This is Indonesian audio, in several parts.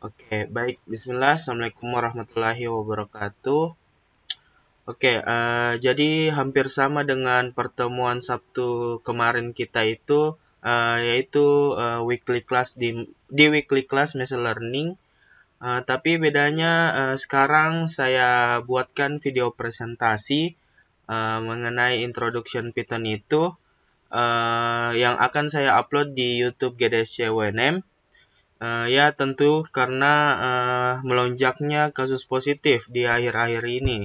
Oke, okay, baik. Bismillah. Assalamualaikum warahmatullahi wabarakatuh. Oke, okay, uh, eh, jadi hampir sama dengan pertemuan Sabtu kemarin kita itu, uh, yaitu uh, weekly class di, di weekly class machine learning. Uh, tapi bedanya uh, sekarang saya buatkan video presentasi uh, mengenai introduction Python itu uh, yang akan saya upload di YouTube GDSC WNM. Uh, ya tentu karena uh, melonjaknya kasus positif di akhir-akhir ini.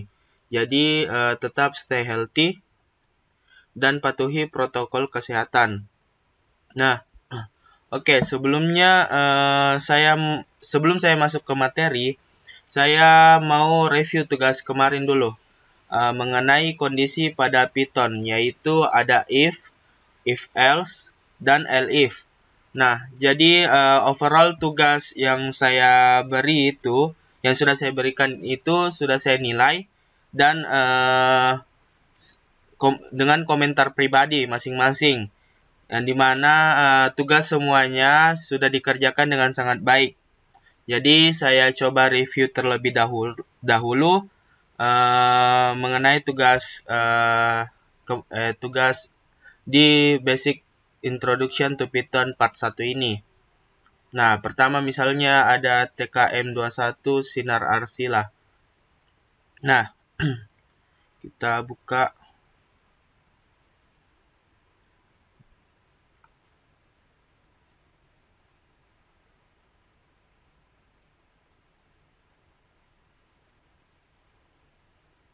Jadi uh, tetap stay healthy dan patuhi protokol kesehatan. Nah, oke okay, sebelumnya uh, saya sebelum saya masuk ke materi, saya mau review tugas kemarin dulu uh, mengenai kondisi pada Python yaitu ada if, if else, dan elif. Nah, jadi uh, overall tugas yang saya beri itu, yang sudah saya berikan itu sudah saya nilai dan uh, kom dengan komentar pribadi masing-masing, di mana uh, tugas semuanya sudah dikerjakan dengan sangat baik. Jadi saya coba review terlebih dahulu, dahulu uh, mengenai tugas uh, ke, eh, tugas di basic Introduction to Python part 1 ini. Nah, pertama misalnya ada TKM21 Sinar Arsila. Nah, kita buka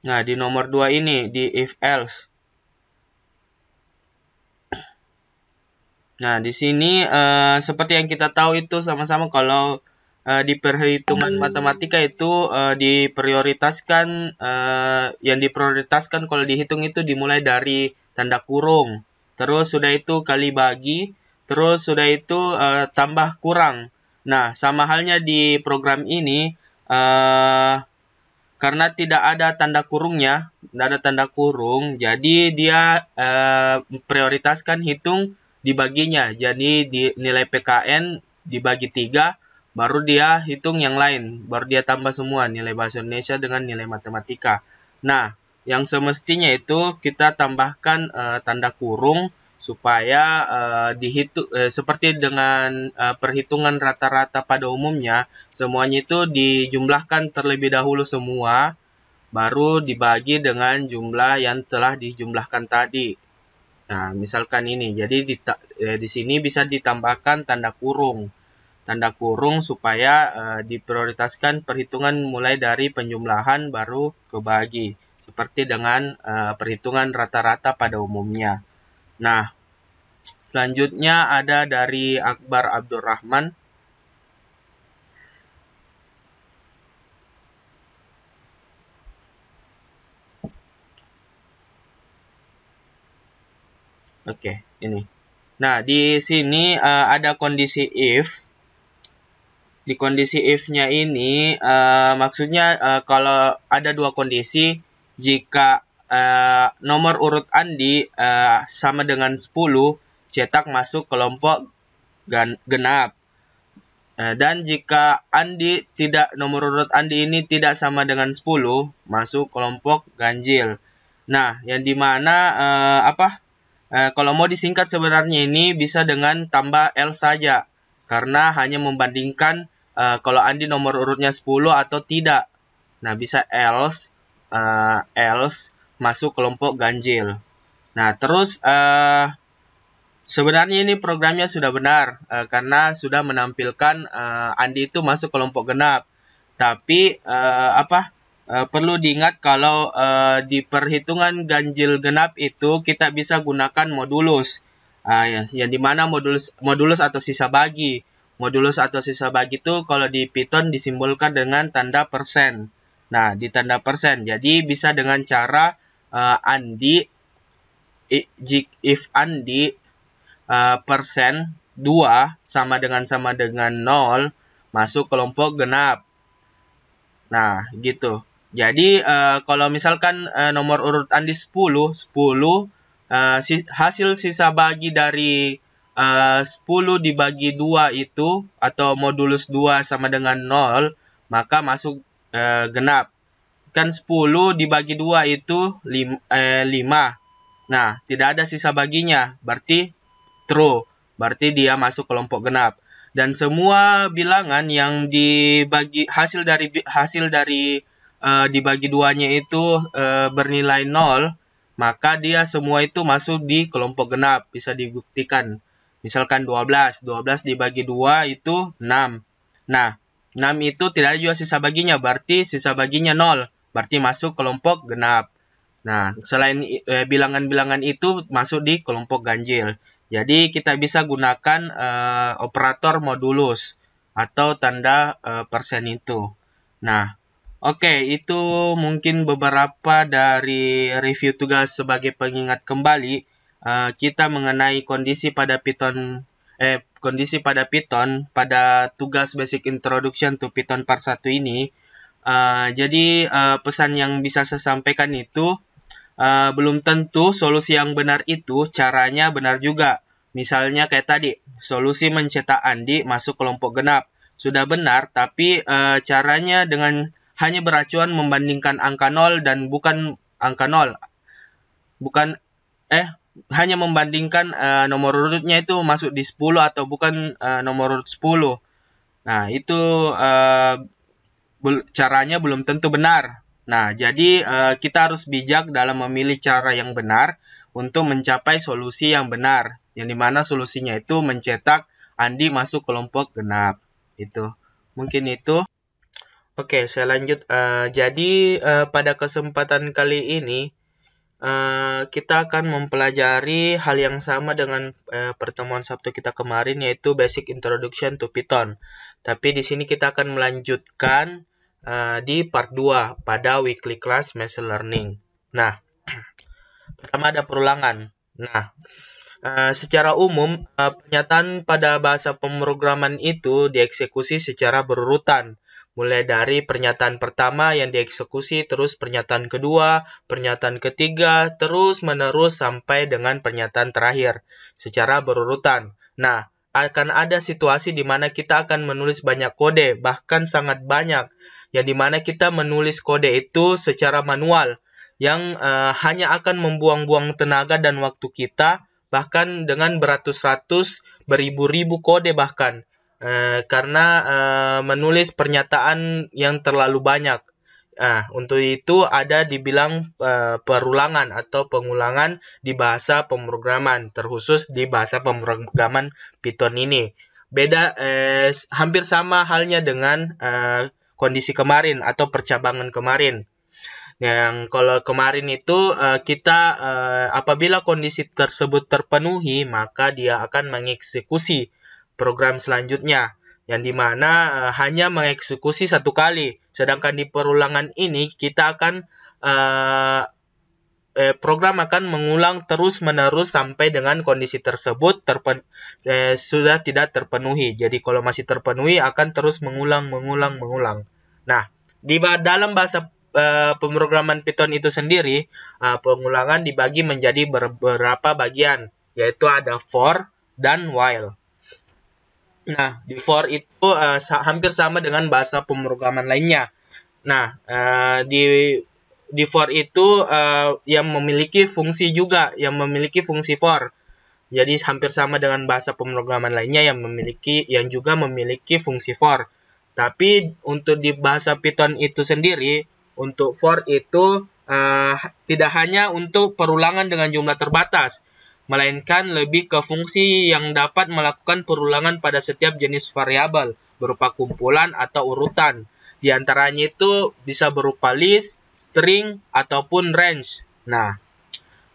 Nah, di nomor 2 ini, di if else. Nah, di sini uh, seperti yang kita tahu itu sama-sama kalau uh, di perhitungan matematika itu uh, diprioritaskan uh, yang diprioritaskan kalau dihitung itu dimulai dari tanda kurung. Terus sudah itu kali bagi, terus sudah itu uh, tambah kurang. Nah, sama halnya di program ini uh, karena tidak ada tanda kurungnya, tidak ada tanda kurung, jadi dia eh, prioritaskan hitung dibaginya. Jadi di nilai PKN dibagi tiga, baru dia hitung yang lain, baru dia tambah semua nilai bahasa Indonesia dengan nilai matematika. Nah, yang semestinya itu kita tambahkan uh, tanda kurung supaya uh, eh, dihitung uh, eh, seperti dengan uh, perhitungan rata-rata pada umumnya semuanya itu dijumlahkan terlebih dahulu semua baru dibagi dengan jumlah yang telah dijumlahkan tadi Nah, misalkan ini. Jadi di, eh, di sini bisa ditambahkan tanda kurung. Tanda kurung supaya eh, diprioritaskan perhitungan mulai dari penjumlahan baru ke bagi. Seperti dengan eh, perhitungan rata-rata pada umumnya. Nah, selanjutnya ada dari Akbar Abdurrahman. Oke, okay, ini. Nah, di sini uh, ada kondisi if. Di kondisi if-nya ini uh, maksudnya uh, kalau ada dua kondisi jika uh, nomor urut Andi uh, sama dengan 10 cetak masuk kelompok genap. dan jika Andi tidak nomor urut Andi ini tidak sama dengan 10 masuk kelompok ganjil. Nah, yang dimana uh, apa? Eh, kalau mau disingkat sebenarnya ini bisa dengan tambah L saja. Karena hanya membandingkan eh, kalau Andi nomor urutnya 10 atau tidak. Nah, bisa else, eh, else masuk kelompok ganjil. Nah, terus eh, sebenarnya ini programnya sudah benar. Eh, karena sudah menampilkan eh, Andi itu masuk kelompok genap. Tapi, eh, apa? Eh, perlu diingat kalau uh, di perhitungan ganjil genap itu kita bisa gunakan modulus. Uh, ya, yang dimana modulus, modulus atau sisa bagi. Modulus atau sisa bagi itu kalau di Python disimbolkan dengan tanda persen. Nah, di tanda persen. Jadi bisa dengan cara uh, andi if andi uh, persen 2 sama dengan sama dengan 0 masuk kelompok genap. Nah, gitu. Jadi uh, kalau misalkan uh, nomor urut Andi 10, 10 uh, si hasil sisa bagi dari eh, uh, 10 dibagi 2 itu atau modulus 2 sama dengan 0, maka masuk uh, genap. Kan 10 dibagi 2 itu 5, eh, 5. Nah, tidak ada sisa baginya, berarti true. Berarti dia masuk kelompok genap dan semua bilangan yang dibagi hasil dari hasil dari uh, dibagi duanya itu uh, bernilai nol, maka dia semua itu masuk di kelompok genap, bisa dibuktikan. Misalkan 12, 12 dibagi 2 itu 6. Nah, 6 itu tidak ada juga sisa baginya, berarti sisa baginya 0, berarti masuk kelompok genap. Nah, selain eh, bilangan-bilangan eh, itu masuk di kelompok ganjil. Jadi kita bisa gunakan eh, operator modulus atau tanda eh, persen itu. Nah, Oke, itu mungkin beberapa dari review tugas sebagai pengingat kembali uh, kita mengenai kondisi pada Python eh kondisi pada Python pada tugas basic introduction to Python part 1 ini. Uh, jadi uh, pesan yang bisa saya sampaikan itu uh, belum tentu solusi yang benar itu caranya benar juga. Misalnya kayak tadi, solusi mencetak Andi masuk kelompok genap. Sudah benar, tapi uh, caranya dengan hanya beracuan membandingkan angka 0 dan bukan angka 0. Bukan eh hanya membandingkan uh, nomor urutnya itu masuk di 10 atau bukan uh, nomor urut 10. Nah, itu uh, caranya belum tentu benar. Nah, jadi uh, kita harus bijak dalam memilih cara yang benar untuk mencapai solusi yang benar, yang dimana solusinya itu mencetak Andi masuk kelompok genap. Itu mungkin itu. Oke, saya lanjut. Uh, jadi uh, pada kesempatan kali ini uh, kita akan mempelajari hal yang sama dengan uh, pertemuan Sabtu kita kemarin yaitu Basic Introduction to Python. Tapi di sini kita akan melanjutkan uh, di part 2 pada weekly class machine learning. Nah, pertama ada perulangan. Nah, Uh, secara umum, uh, pernyataan pada bahasa pemrograman itu dieksekusi secara berurutan mulai dari pernyataan pertama yang dieksekusi, terus pernyataan kedua, pernyataan ketiga, terus-menerus sampai dengan pernyataan terakhir secara berurutan. Nah, akan ada situasi di mana kita akan menulis banyak kode, bahkan sangat banyak, yang di mana kita menulis kode itu secara manual, yang uh, hanya akan membuang-buang tenaga dan waktu kita, bahkan dengan beratus-ratus, beribu-ribu kode bahkan Eh, karena uh, menulis pernyataan yang terlalu banyak. Nah, untuk itu ada dibilang uh, perulangan atau pengulangan di bahasa pemrograman, terkhusus di bahasa pemrograman Python ini. Beda eh, hampir sama halnya dengan eh, kondisi kemarin atau percabangan kemarin yang kalau kemarin itu eh, kita eh, apabila kondisi tersebut terpenuhi maka dia akan mengeksekusi program selanjutnya yang dimana uh, eh, hanya mengeksekusi satu kali. Sedangkan di perulangan ini kita akan uh, eh, program akan mengulang terus menerus sampai dengan kondisi tersebut terpen eh, sudah tidak terpenuhi. Jadi kalau masih terpenuhi akan terus mengulang, mengulang, mengulang. Nah, di dalam bahasa Uh, pemrograman Python itu sendiri uh, pengulangan dibagi menjadi beberapa bagian yaitu ada for dan while. Nah, di for itu uh, hampir sama dengan bahasa pemrograman lainnya. Nah, uh, di di for itu uh, yang memiliki fungsi juga, yang memiliki fungsi for. Jadi hampir sama dengan bahasa pemrograman lainnya yang memiliki yang juga memiliki fungsi for. Tapi untuk di bahasa Python itu sendiri, untuk for itu uh, tidak hanya untuk perulangan dengan jumlah terbatas, melainkan lebih ke fungsi yang dapat melakukan perulangan pada setiap jenis variabel berupa kumpulan atau urutan. Di antaranya itu bisa berupa list, string ataupun range. Nah,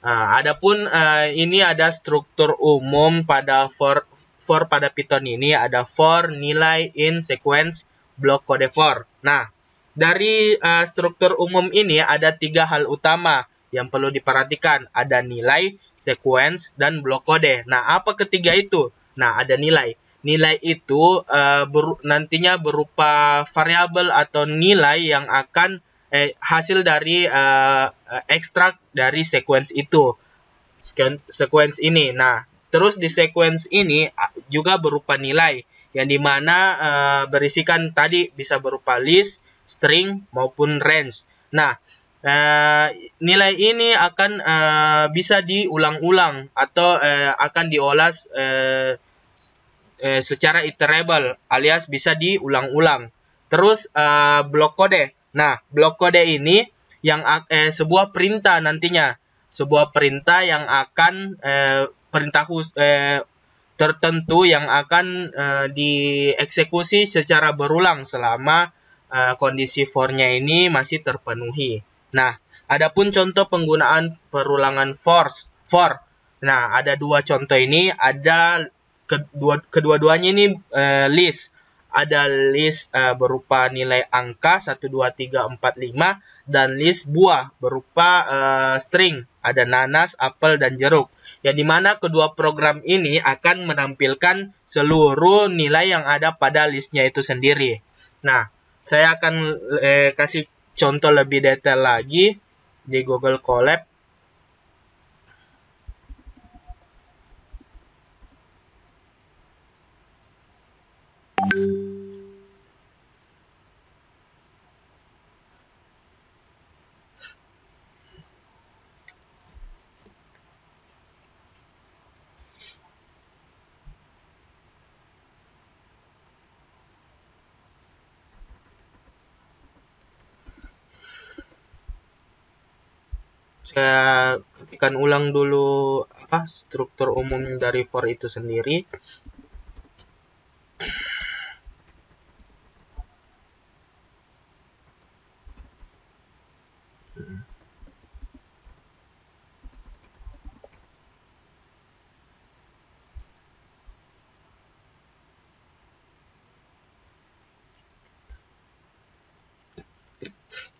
eh, adapun eh, ini ada struktur umum pada for for pada Python ini ada for, nilai, in, sequence, block kode for. Nah, dari eh, struktur umum ini ada tiga hal utama yang perlu diperhatikan. Ada nilai, sequence, dan blok kode. Nah, apa ketiga itu? Nah, ada nilai. Nilai itu e, eh, ber, nantinya berupa variabel atau nilai yang akan eh, hasil dari e, ekstrak dari sequence itu. Sequence ini. Nah, terus di sequence ini juga berupa nilai yang dimana e, eh, berisikan tadi bisa berupa list, string maupun range. Nah, Eh, nilai ini akan uh, bisa diulang-ulang atau uh, akan diolah uh, secara iterable alias bisa diulang-ulang. Terus uh, blok kode. Nah, blok kode ini yang uh, sebuah perintah nantinya, sebuah perintah yang akan uh, perintah uh, tertentu yang akan uh, dieksekusi secara berulang selama uh, kondisi for-nya ini masih terpenuhi. Nah, adapun contoh penggunaan perulangan force, for. Nah, ada dua contoh ini, ada kedua kedua-duanya ini uh, list. Ada list uh, berupa nilai angka 1 2 3 4 5 dan list buah berupa uh, string, ada nanas, apel dan jeruk. Yang dimana kedua program ini akan menampilkan seluruh nilai yang ada pada listnya itu sendiri. Nah, saya akan eh, kasih contoh lebih detail lagi di Google Colab saya ketikan ulang dulu apa struktur umum dari for itu sendiri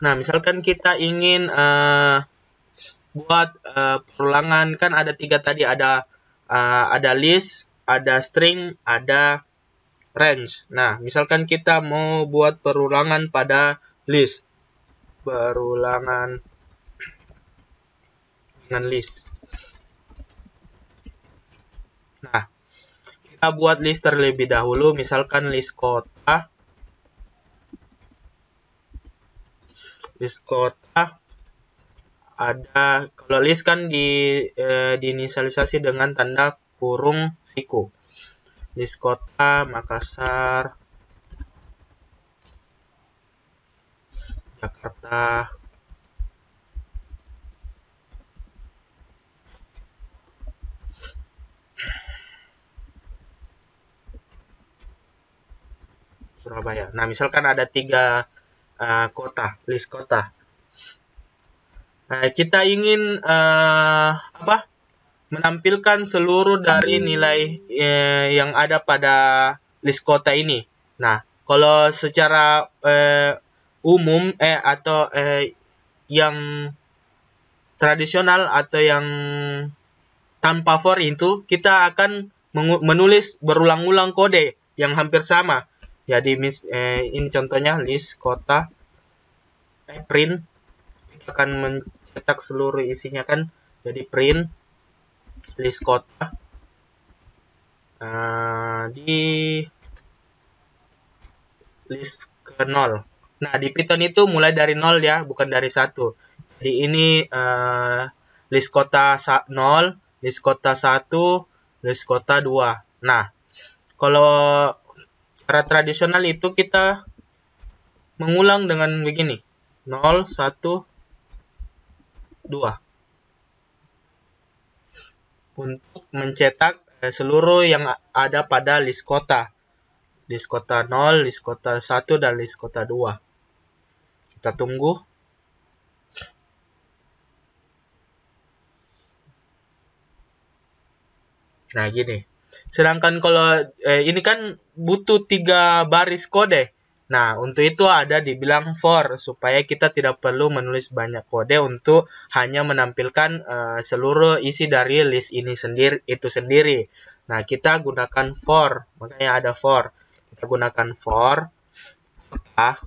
Nah, misalkan kita ingin uh, buat uh, perulangan kan ada tiga tadi ada uh, ada list, ada string, ada range. Nah, misalkan kita mau buat perulangan pada list. Perulangan dengan list. Nah, kita buat list terlebih dahulu, misalkan list kota. List kota ada kalau list kan di e, diinisialisasi dengan tanda kurung Riku. List kota Makassar, Jakarta, Surabaya. Nah, misalkan ada tiga uh, kota, list kota. Nah, kita ingin uh, apa? Menampilkan seluruh dari nilai uh, yang ada pada list kota ini. Nah, kalau secara uh, umum eh atau eh, yang tradisional atau yang tanpa for itu kita akan menulis berulang-ulang kode yang hampir sama. Jadi mis eh, ini contohnya list kota eh, print kita akan men cetak seluruh isinya kan jadi print list kota uh, di list ke 0 nah di Python itu mulai dari 0 ya bukan dari satu jadi ini uh, list kota 0 list kota 1 list kota 2 nah kalau cara tradisional itu kita mengulang dengan begini 0 1 2 untuk mencetak eh, seluruh yang ada pada list kota list kota 0, list kota 1, dan list kota 2 kita tunggu nah gini sedangkan kalau eh, ini kan butuh tiga baris kode Nah, untuk itu ada dibilang for supaya kita tidak perlu menulis banyak kode untuk hanya menampilkan uh, seluruh isi dari list ini sendiri itu sendiri. Nah, kita gunakan for, makanya ada for. Kita gunakan for kota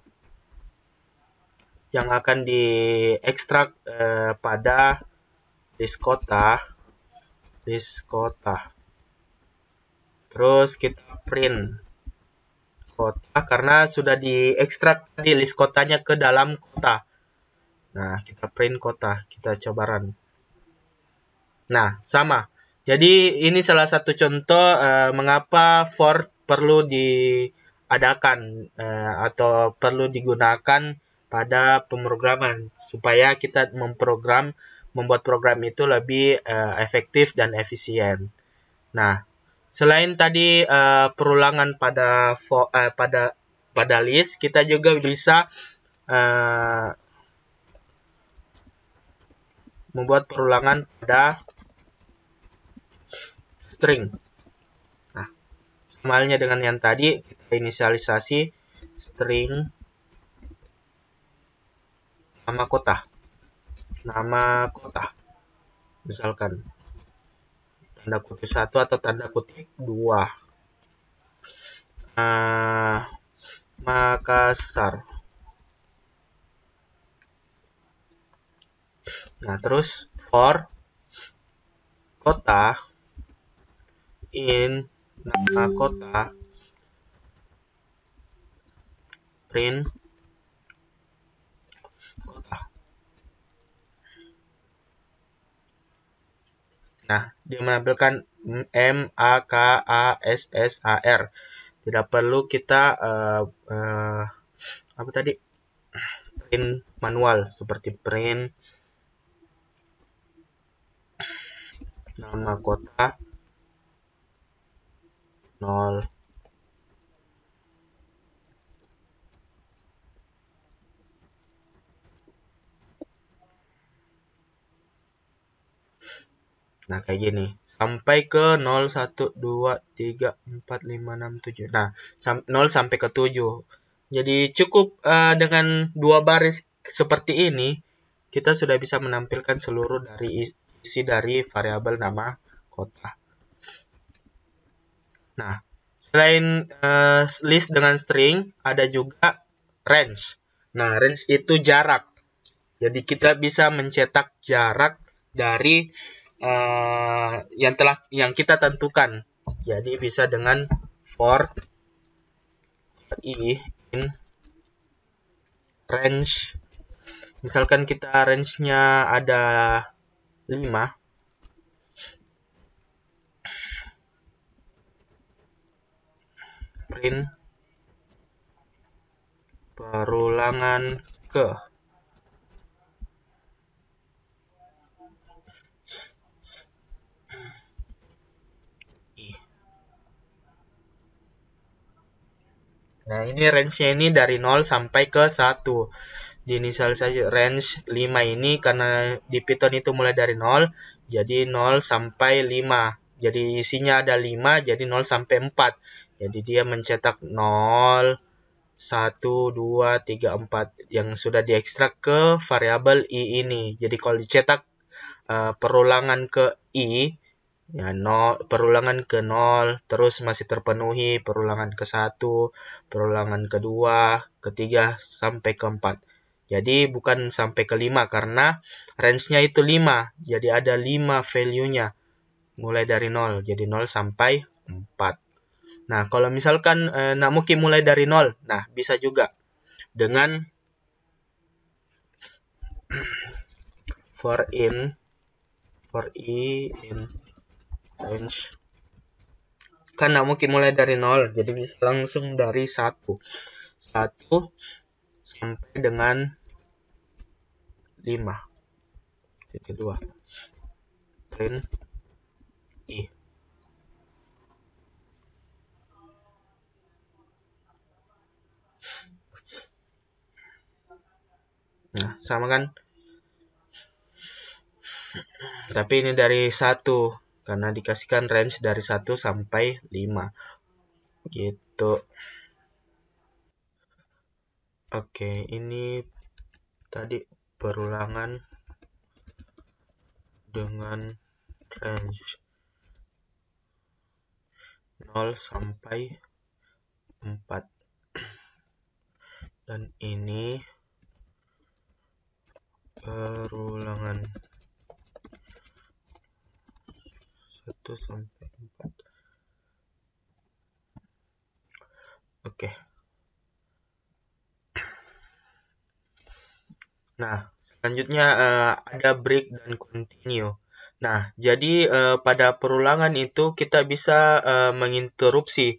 yang akan diekstrak uh, pada list kota list kota. Terus kita print kota karena sudah diekstrak di list kotanya ke dalam kota. Nah, kita print kota, kita coba run. Nah, sama. Jadi ini salah satu contoh uh, mengapa for perlu diadakan uh, atau perlu digunakan pada pemrograman supaya kita memprogram membuat program itu lebih uh, efektif dan efisien. Nah, Selain tadi uh, perulangan pada fo, uh, pada pada list, kita juga bisa uh, membuat perulangan pada string. Nah, malnya dengan yang tadi kita inisialisasi string nama kota. Nama kota. Misalkan tanda kutip satu atau tanda kutip dua. Uh, Makassar. Nah, terus for kota in nama kota print Nah, dia menampilkan M, A, K, A, S, S, A, R. Tidak perlu kita uh, uh, apa tadi print manual seperti print nama kota 0 Nah, kayak gini. Sampai ke 0, 1, 2, 3, 4, 5, 6, 7. Nah, 0 sampai ke 7. Jadi cukup uh, dengan dua baris seperti ini, kita sudah bisa menampilkan seluruh dari isi dari variabel nama kota. Nah, selain uh, list dengan string, ada juga range. Nah, range itu jarak. Jadi kita bisa mencetak jarak dari uh, yang telah yang kita tentukan. Jadi bisa dengan for i in range misalkan kita range-nya ada 5 print perulangan ke Nah, ini range-nya ini dari 0 sampai ke 1. di saja range 5 ini karena di Python itu mulai dari 0, jadi 0 sampai 5. Jadi isinya ada 5, jadi 0 sampai 4. Jadi dia mencetak 0, 1, 2, 3, 4 yang sudah diekstrak ke variabel i ini. Jadi kalau dicetak uh, perulangan ke i, ya 0 perulangan ke nol terus masih terpenuhi perulangan ke satu perulangan kedua ketiga sampai keempat jadi bukan sampai ke lima karena range-nya itu lima jadi ada lima value-nya mulai dari 0 jadi 0 sampai empat nah kalau misalkan e, nak mungkin mulai dari 0 nah bisa juga dengan for in for i in range kan nggak mungkin mulai dari nol jadi bisa langsung dari satu satu sampai dengan 5 titik dua print i nah sama kan tapi ini dari satu karena dikasihkan range dari 1 sampai 5 gitu oke ini tadi perulangan dengan range 0 sampai 4 dan ini perulangan 1 sampai 4 oke nah selanjutnya uh, ada break dan continue nah jadi uh, pada perulangan itu kita bisa uh, menginterupsi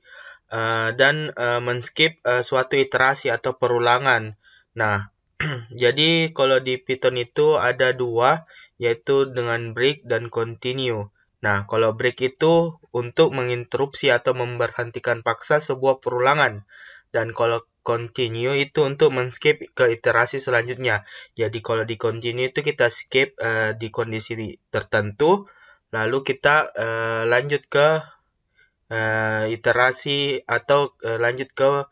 uh, dan uh, men-skip uh, suatu iterasi atau perulangan nah jadi kalau di Python itu ada dua, yaitu dengan break dan continue. Nah, kalau break itu untuk menginterupsi atau memberhentikan paksa sebuah perulangan. Dan kalau continue itu untuk men-skip ke iterasi selanjutnya. Jadi kalau di continue itu kita skip uh, di kondisi tertentu, lalu kita uh, lanjut ke uh, iterasi atau uh, lanjut ke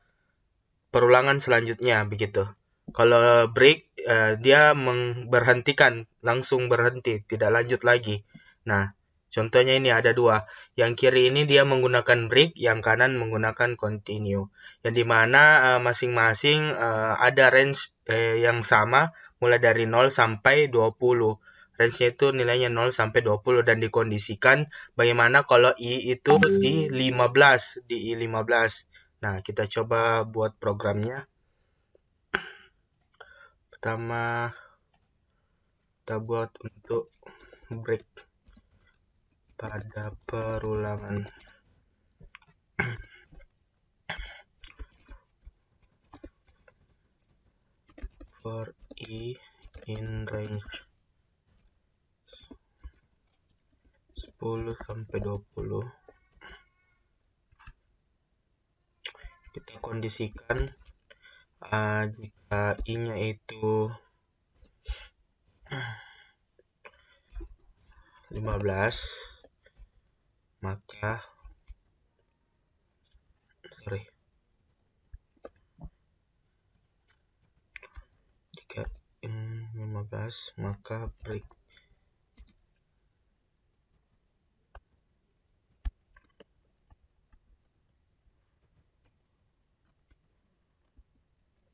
perulangan selanjutnya begitu. Kalau break uh, dia memberhentikan, langsung berhenti, tidak lanjut lagi. Nah, Contohnya ini ada dua. Yang kiri ini dia menggunakan break, yang kanan menggunakan continue. Yang dimana eh, masing-masing uh, uh, ada range uh, yang sama mulai dari 0 sampai 20. Range-nya itu nilainya 0 sampai 20 dan dikondisikan bagaimana kalau i itu di 15, di i 15. Nah, kita coba buat programnya. Pertama kita buat untuk break pada perulangan. For i e in range 10 sampai 20 kita kondisikan uh, jika i nya itu 15 maka sorry jika in 15 maka break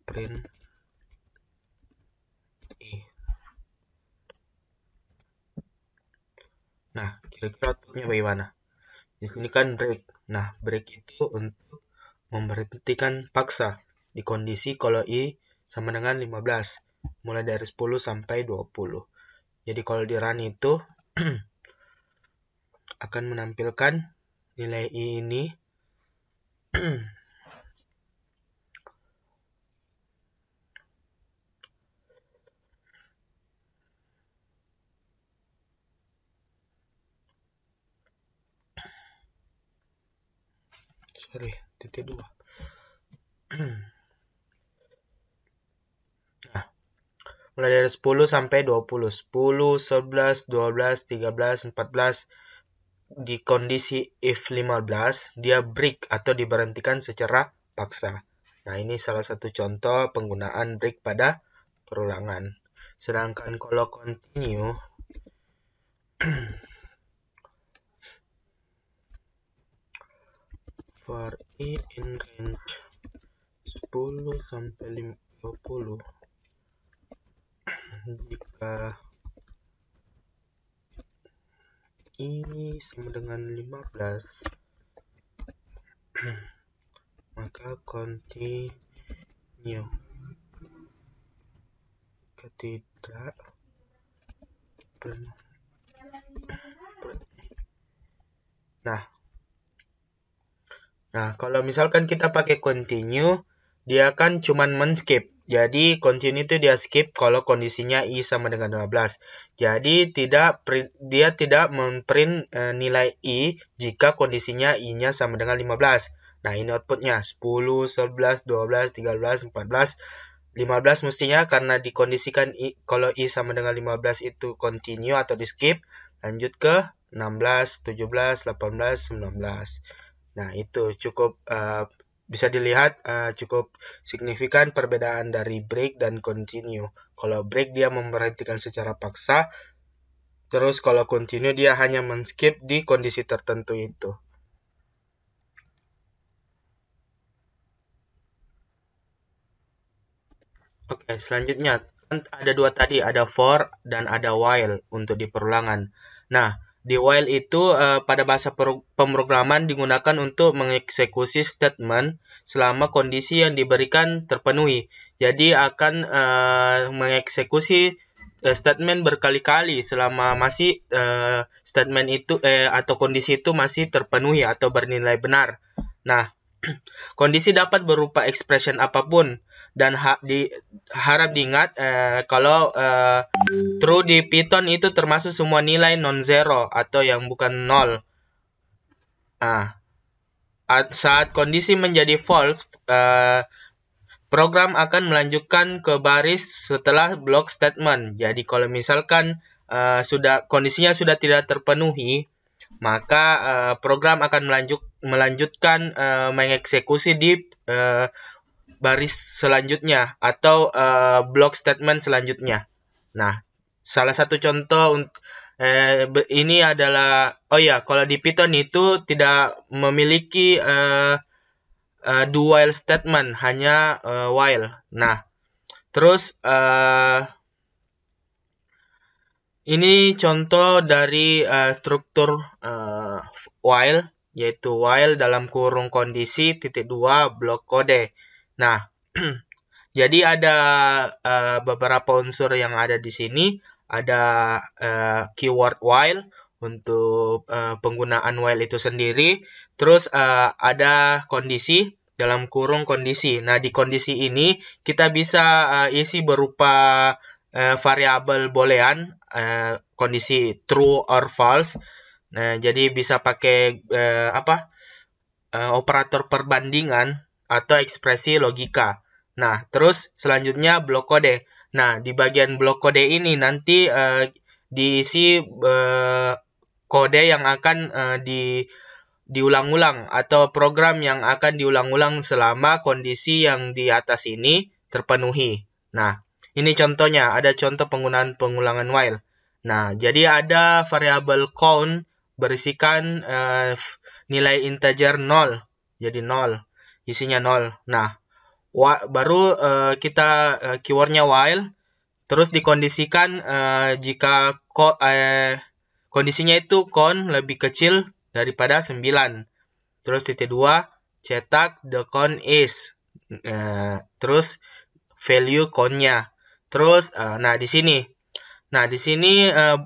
print i nah kira-kira bagaimana bagaimana kan break. Nah, break itu untuk memberhentikan paksa di kondisi kalau I sama dengan 15, mulai dari 10 sampai 20. Jadi kalau di run itu akan menampilkan nilai I ini sorry titik dua nah, mulai dari 10 sampai 20 10 11 12 13 14 di kondisi if 15 dia break atau diberhentikan secara paksa nah ini salah satu contoh penggunaan break pada perulangan sedangkan kalau continue for i in range 10 sampai 50 jika i sama dengan 15 maka continue ketidak nah Nah, kalau misalkan kita pakai continue, dia akan cuman men-skip. Jadi, continue itu dia skip kalau kondisinya I sama dengan 12. Jadi, tidak dia tidak memprint e, nilai I jika kondisinya I-nya sama dengan 15. Nah, ini outputnya 10, 11, 12, 13, 14, 15 mestinya karena dikondisikan I, kalau I sama dengan 15 itu continue atau di skip, lanjut ke 16, 17, 18, 19. Nah, itu cukup uh, bisa dilihat uh, cukup signifikan perbedaan dari break dan continue. Kalau break dia memberhentikan secara paksa, terus kalau continue dia hanya men-skip di kondisi tertentu itu. Oke, selanjutnya ada dua tadi, ada for dan ada while untuk di perulangan. Nah, di while itu uh, pada bahasa pemrograman digunakan untuk mengeksekusi statement selama kondisi yang diberikan terpenuhi. Jadi akan uh, mengeksekusi uh, statement berkali-kali selama masih uh, statement itu uh, atau kondisi itu masih terpenuhi atau bernilai benar. Nah, kondisi dapat berupa expression apapun dan ha di, harap diingat uh, kalau uh, true di Python itu termasuk semua nilai non zero atau yang bukan nol. Ah, saat kondisi menjadi false, uh, program akan melanjutkan ke baris setelah block statement. Jadi kalau misalkan uh, sudah kondisinya sudah tidak terpenuhi, maka uh, program akan melanjut, melanjutkan uh, mengeksekusi di uh, baris selanjutnya atau uh, block statement selanjutnya. Nah, salah satu contoh eh, ini adalah oh ya kalau di Python itu tidak memiliki uh, uh, do while statement hanya uh, while. Nah, terus uh, ini contoh dari uh, struktur uh, while yaitu while dalam kurung kondisi titik dua blok kode. Nah, jadi ada uh, beberapa unsur yang ada di sini. Ada uh, keyword while untuk uh, penggunaan while itu sendiri. Terus uh, ada kondisi dalam kurung kondisi. Nah, di kondisi ini kita bisa uh, isi berupa uh, variabel boolean uh, kondisi true or false. Nah, jadi bisa pakai uh, apa? Uh, operator perbandingan atau ekspresi logika. Nah, terus selanjutnya blok kode. Nah, di bagian blok kode ini nanti uh, diisi uh, kode yang akan uh, di diulang-ulang atau program yang akan diulang-ulang selama kondisi yang di atas ini terpenuhi. Nah, ini contohnya, ada contoh penggunaan pengulangan while. Nah, jadi ada variabel count berisikan uh, nilai integer 0, jadi 0 isinya nol. Nah, baru uh, kita uh, keywordnya while terus dikondisikan uh, jika ko, uh, kondisinya itu con lebih kecil daripada 9. Terus titik 2 cetak the con is uh, terus value con-nya. Terus uh, nah di sini nah di sini uh,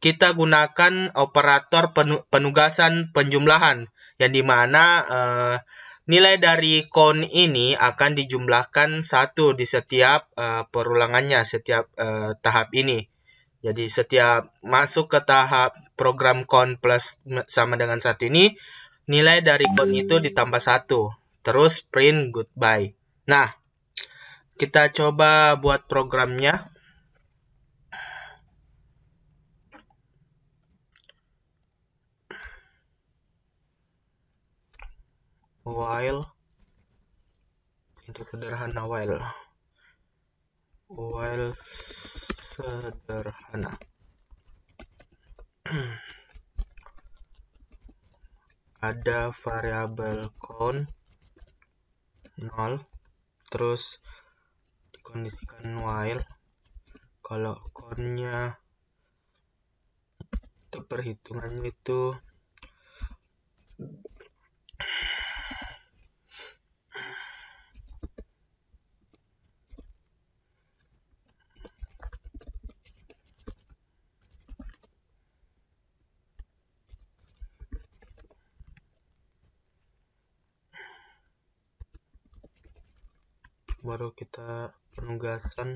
kita gunakan operator penugasan penjumlahan yang dimana uh, Nilai dari kon ini akan dijumlahkan satu di setiap uh, perulangannya, setiap uh, tahap ini. Jadi setiap masuk ke tahap program kon plus sama dengan satu ini, nilai dari kon itu ditambah satu. Terus print goodbye. Nah, kita coba buat programnya. while untuk sederhana while while sederhana ada variabel count 0 terus dikondisikan while kalau countnya itu perhitungannya itu baru kita penugasan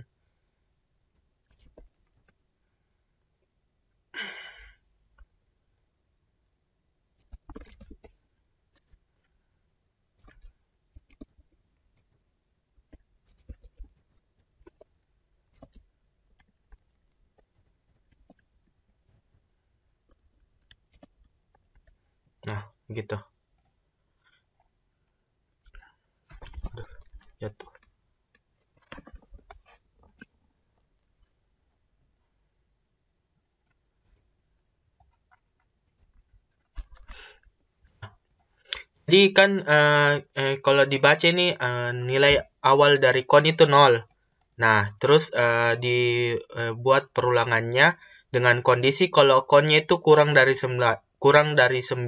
Nah, gitu. Aduh, jatuh. Jadi kan uh, eh, kalau dibaca ini uh, nilai awal dari kon itu nol. Nah, terus uh, eh, dibuat perulangannya dengan kondisi kalau konnya itu kurang dari sembilan kurang dari 9,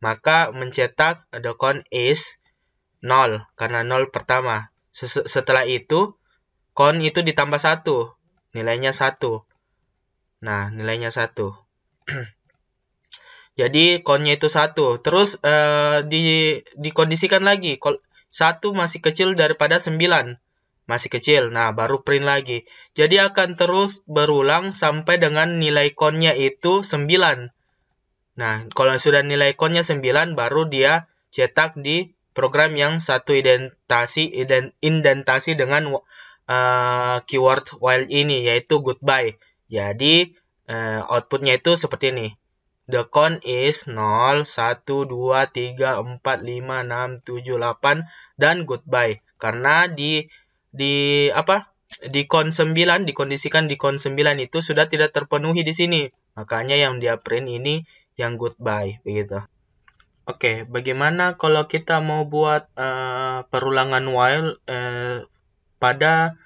maka mencetak the con is 0 karena 0 pertama. Ses Setelah itu con itu ditambah 1, nilainya 1. Nah, nilainya 1. Jadi konnya itu satu. Terus uh, di dikondisikan lagi. Satu masih kecil daripada sembilan masih kecil. Nah, baru print lagi. Jadi akan terus berulang sampai dengan nilai konnya itu sembilan. Nah, kalau sudah nilai konnya sembilan, baru dia cetak di program yang satu identasi ident, indentasi dengan uh, keyword while ini, yaitu goodbye. Jadi, uh, outputnya itu seperti ini. The count is 0, 1, 2, 3, 4, 5, 6, 7, 8 dan goodbye. Karena di di apa? Di count 9 dikondisikan di count 9 itu sudah tidak terpenuhi di sini. Makanya yang dia print ini yang goodbye begitu. Oke, bagaimana kalau kita mau buat uh, perulangan while uh, pada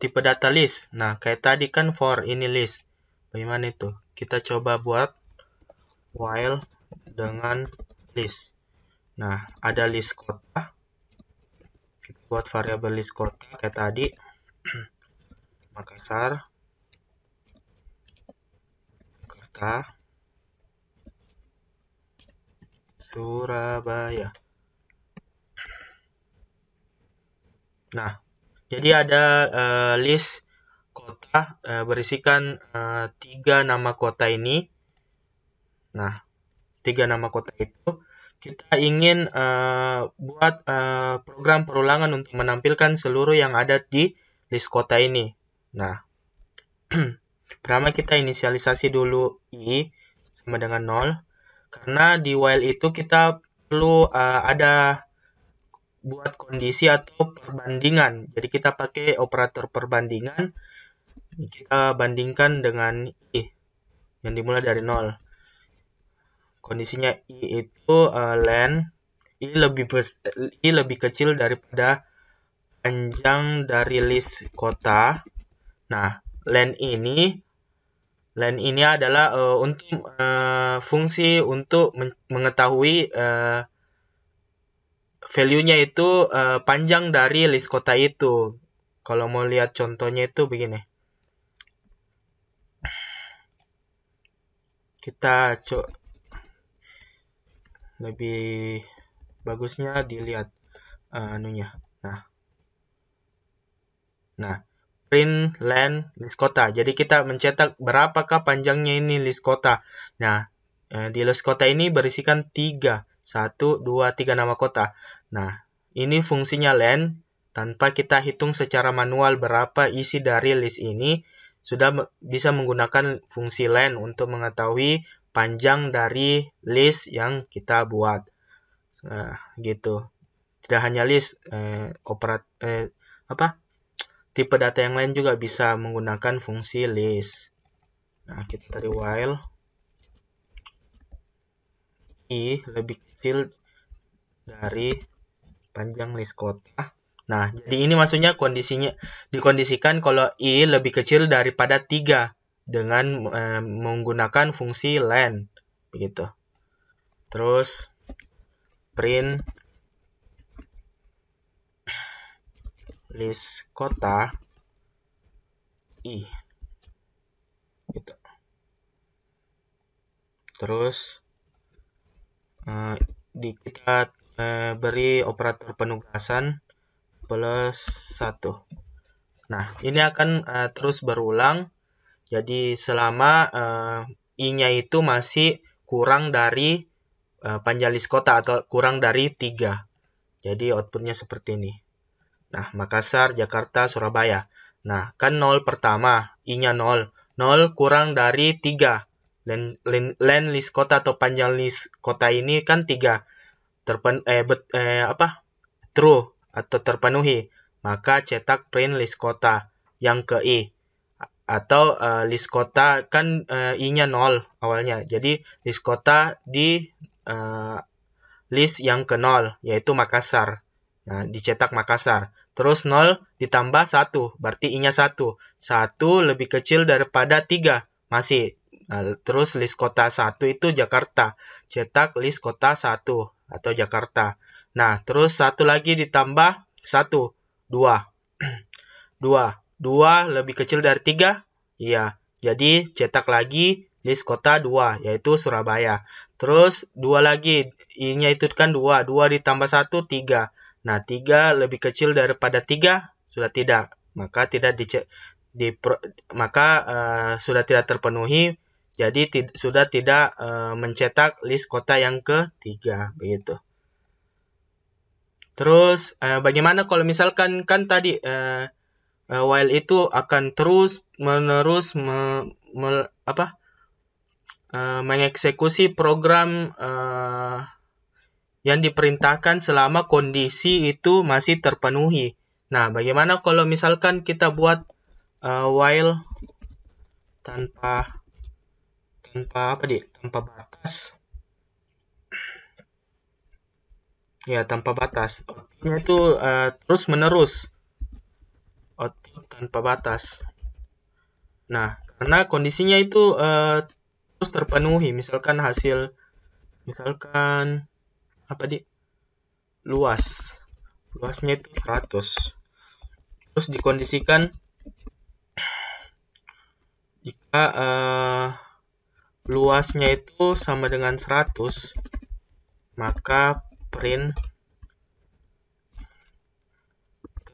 tipe data list? Nah, kayak tadi kan for ini list. Bagaimana itu? Kita coba buat while dengan list. Nah, ada list kota. Kita buat variabel list kota kayak tadi. Makassar. Kota Surabaya. Nah, jadi ada uh, list kota uh, berisikan uh, tiga nama kota ini Nah, tiga nama kota itu kita ingin uh, buat uh, program perulangan untuk menampilkan seluruh yang ada di list kota ini. Nah, pertama kita inisialisasi dulu i sama dengan 0 karena di while itu kita perlu uh, ada buat kondisi atau perbandingan. Jadi kita pakai operator perbandingan kita bandingkan dengan i yang dimulai dari 0 kondisinya i itu uh, len i lebih ber, i lebih kecil daripada panjang dari list kota nah len ini len ini adalah uh, untuk uh, fungsi untuk men mengetahui uh, value-nya itu uh, panjang dari list kota itu kalau mau lihat contohnya itu begini kita co lebih bagusnya dilihat uh, anunya nah nah print len list kota. Jadi kita mencetak berapakah panjangnya ini list kota. Nah, eh, di list kota ini berisikan tiga, satu, dua, tiga nama kota. Nah, ini fungsinya len. Tanpa kita hitung secara manual berapa isi dari list ini, sudah bisa menggunakan fungsi len untuk mengetahui panjang dari list yang kita buat. Nah, gitu. Tidak hanya list eh, operat eh, apa? Tipe data yang lain juga bisa menggunakan fungsi list. Nah, kita tadi while i lebih kecil dari panjang list kota. Nah, jadi ini maksudnya kondisinya dikondisikan kalau i lebih kecil daripada 3 dengan e, menggunakan fungsi len begitu. Terus print list kota i gitu. Terus e, di kita e, beri operator penugasan plus satu. Nah, ini akan uh, terus berulang jadi selama uh, i-nya itu masih kurang dari uh, panjalis kota atau kurang dari 3. Jadi outputnya seperti ini. Nah, Makassar, Jakarta, Surabaya. Nah, kan 0 pertama, i-nya 0. 0 kurang dari 3. Land, land, land list kota atau panjang list kota ini kan 3. Terpen, eh, bet, eh, apa? True atau terpenuhi. Maka cetak print list kota yang ke i atau uh, list kota kan uh, i-nya nol awalnya. Jadi list kota di uh, list yang ke nol yaitu Makassar. Nah, dicetak Makassar. Terus nol ditambah satu berarti i-nya satu satu lebih kecil daripada tiga masih. Nah, terus list kota satu itu Jakarta. Cetak list kota satu atau Jakarta. Nah, terus satu lagi ditambah satu dua dua 2 lebih kecil dari 3? Iya. Jadi cetak lagi list kota 2 yaitu Surabaya. Terus 2 lagi i-nya itu kan 2, 2 ditambah 1 3. Nah, 3 lebih kecil daripada 3 sudah tidak. Maka tidak di, di maka uh, sudah tidak terpenuhi jadi tid, sudah tidak uh, mencetak list kota yang ketiga begitu. Terus uh, bagaimana kalau misalkan kan tadi uh, uh, while itu akan terus menerus me, me, apa uh, mengeksekusi program uh, yang diperintahkan selama kondisi itu masih terpenuhi. Nah, bagaimana kalau misalkan kita buat uh, while tanpa tanpa apa di tanpa batas. Ya, tanpa batas. itu uh, terus menerus output tanpa batas. Nah, karena kondisinya itu uh, terus terpenuhi, misalkan hasil, misalkan apa di luas, luasnya itu 100, terus dikondisikan jika uh, luasnya itu sama dengan 100, maka print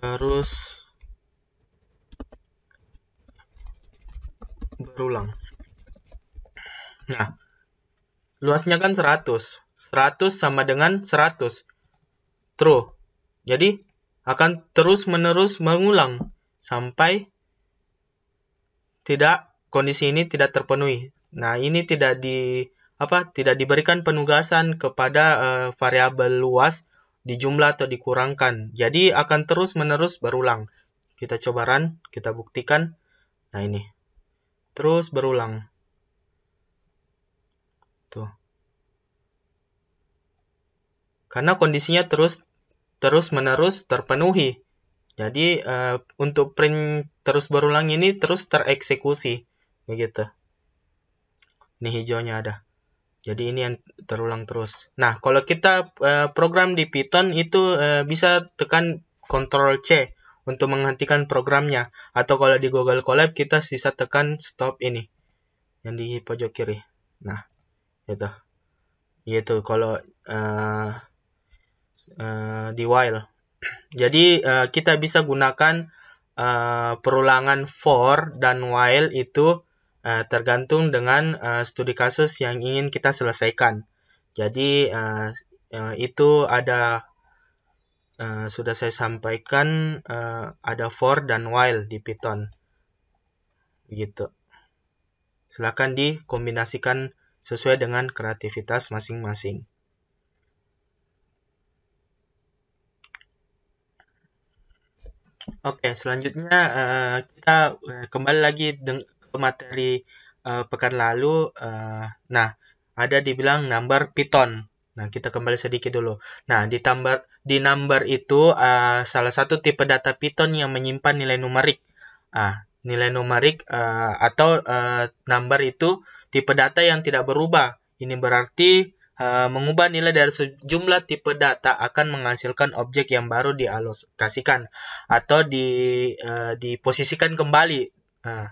terus berulang. Nah, luasnya kan 100. 100 sama dengan 100. True. Jadi, akan terus-menerus mengulang sampai tidak kondisi ini tidak terpenuhi. Nah, ini tidak di apa? tidak diberikan penugasan kepada uh, variabel luas di jumlah atau dikurangkan. Jadi akan terus-menerus berulang. Kita coba run, kita buktikan. Nah, ini. Terus berulang. Tuh. Karena kondisinya terus terus menerus terpenuhi. Jadi uh, untuk print terus berulang ini terus tereksekusi begitu. Ini hijaunya ada. Jadi ini yang terulang terus. Nah, kalau kita uh, program di Python itu uh, bisa tekan Ctrl C untuk menghentikan programnya. Atau kalau di Google Colab kita bisa tekan stop ini. Yang di pojok kiri. Nah, itu. Itu kalau uh, uh, di while. Jadi uh, kita bisa gunakan uh, perulangan for dan while itu uh, tergantung dengan uh, studi kasus yang ingin kita selesaikan. Jadi uh, uh, itu ada uh, sudah saya sampaikan uh, ada for dan while di Python. Begitu. Silakan dikombinasikan sesuai dengan kreativitas masing-masing. Oke, selanjutnya uh, kita kembali lagi ke materi uh, pekan lalu. Uh, nah, ada dibilang number Python. Nah, kita kembali sedikit dulu. Nah, di, number, di number itu uh, salah satu tipe data Python yang menyimpan nilai numerik. Ah, nilai numerik uh, atau uh, number itu tipe data yang tidak berubah. Ini berarti uh, mengubah nilai dari sejumlah tipe data akan menghasilkan objek yang baru dialokasikan atau di, uh, diposisikan kembali. Uh,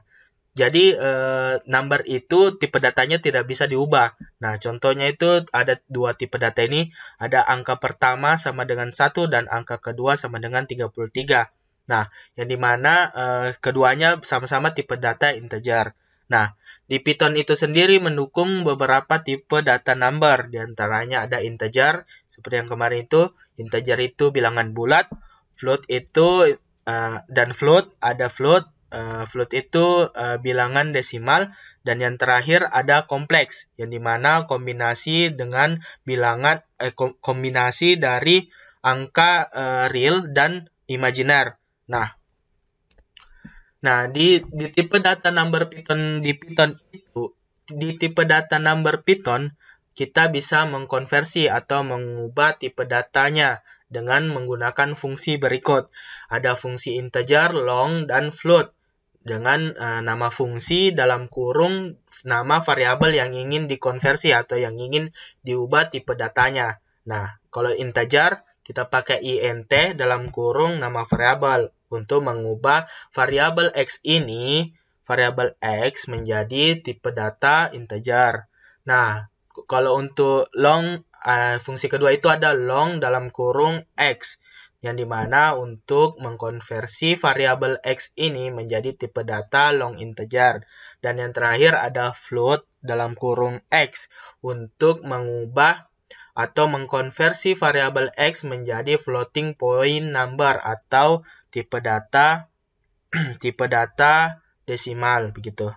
jadi eh, number itu tipe datanya tidak bisa diubah. Nah, contohnya itu ada dua tipe data ini, ada angka pertama sama dengan 1 dan angka kedua sama dengan 33. Nah, yang dimana eh, keduanya sama-sama tipe data integer. Nah, di Python itu sendiri mendukung beberapa tipe data number, diantaranya ada integer, seperti yang kemarin itu, integer itu bilangan bulat, float itu, uh, dan float, ada float, Uh, eh, float itu uh, bilangan desimal dan yang terakhir ada kompleks yang dimana kombinasi dengan bilangan eh, kombinasi dari angka uh, real dan imajiner. Nah, nah di di tipe data number Python di Python itu di tipe data number Python kita bisa mengkonversi atau mengubah tipe datanya dengan menggunakan fungsi berikut. Ada fungsi integer, long, dan float dengan uh, nama fungsi dalam kurung nama variabel yang ingin dikonversi atau yang ingin diubah tipe datanya. Nah, kalau integer kita pakai int dalam kurung nama variabel untuk mengubah variabel x ini variabel x menjadi tipe data integer. Nah, kalau untuk long uh, fungsi kedua itu ada long dalam kurung x yang dimana untuk mengkonversi variabel x ini menjadi tipe data long integer. Dan yang terakhir ada float dalam kurung x untuk mengubah atau mengkonversi variabel x menjadi floating point number atau tipe data tipe data desimal begitu.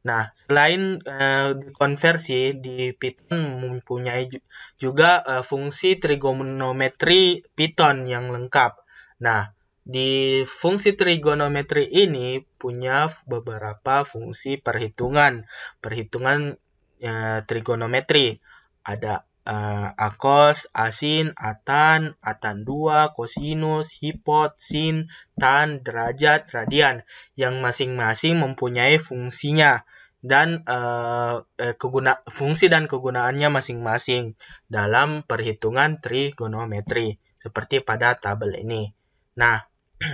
Nah, selain uh, eh, dikonversi di Python mempunyai juga uh, fungsi trigonometri Python yang lengkap. Nah, di fungsi trigonometri ini punya beberapa fungsi perhitungan, perhitungan uh, trigonometri. Ada uh, akos, asin, atan, atan 2, kosinus, hipot, sin, tan, derajat, radian yang masing-masing mempunyai fungsinya dan uh, keguna fungsi dan kegunaannya masing-masing dalam perhitungan trigonometri seperti pada tabel ini. Nah,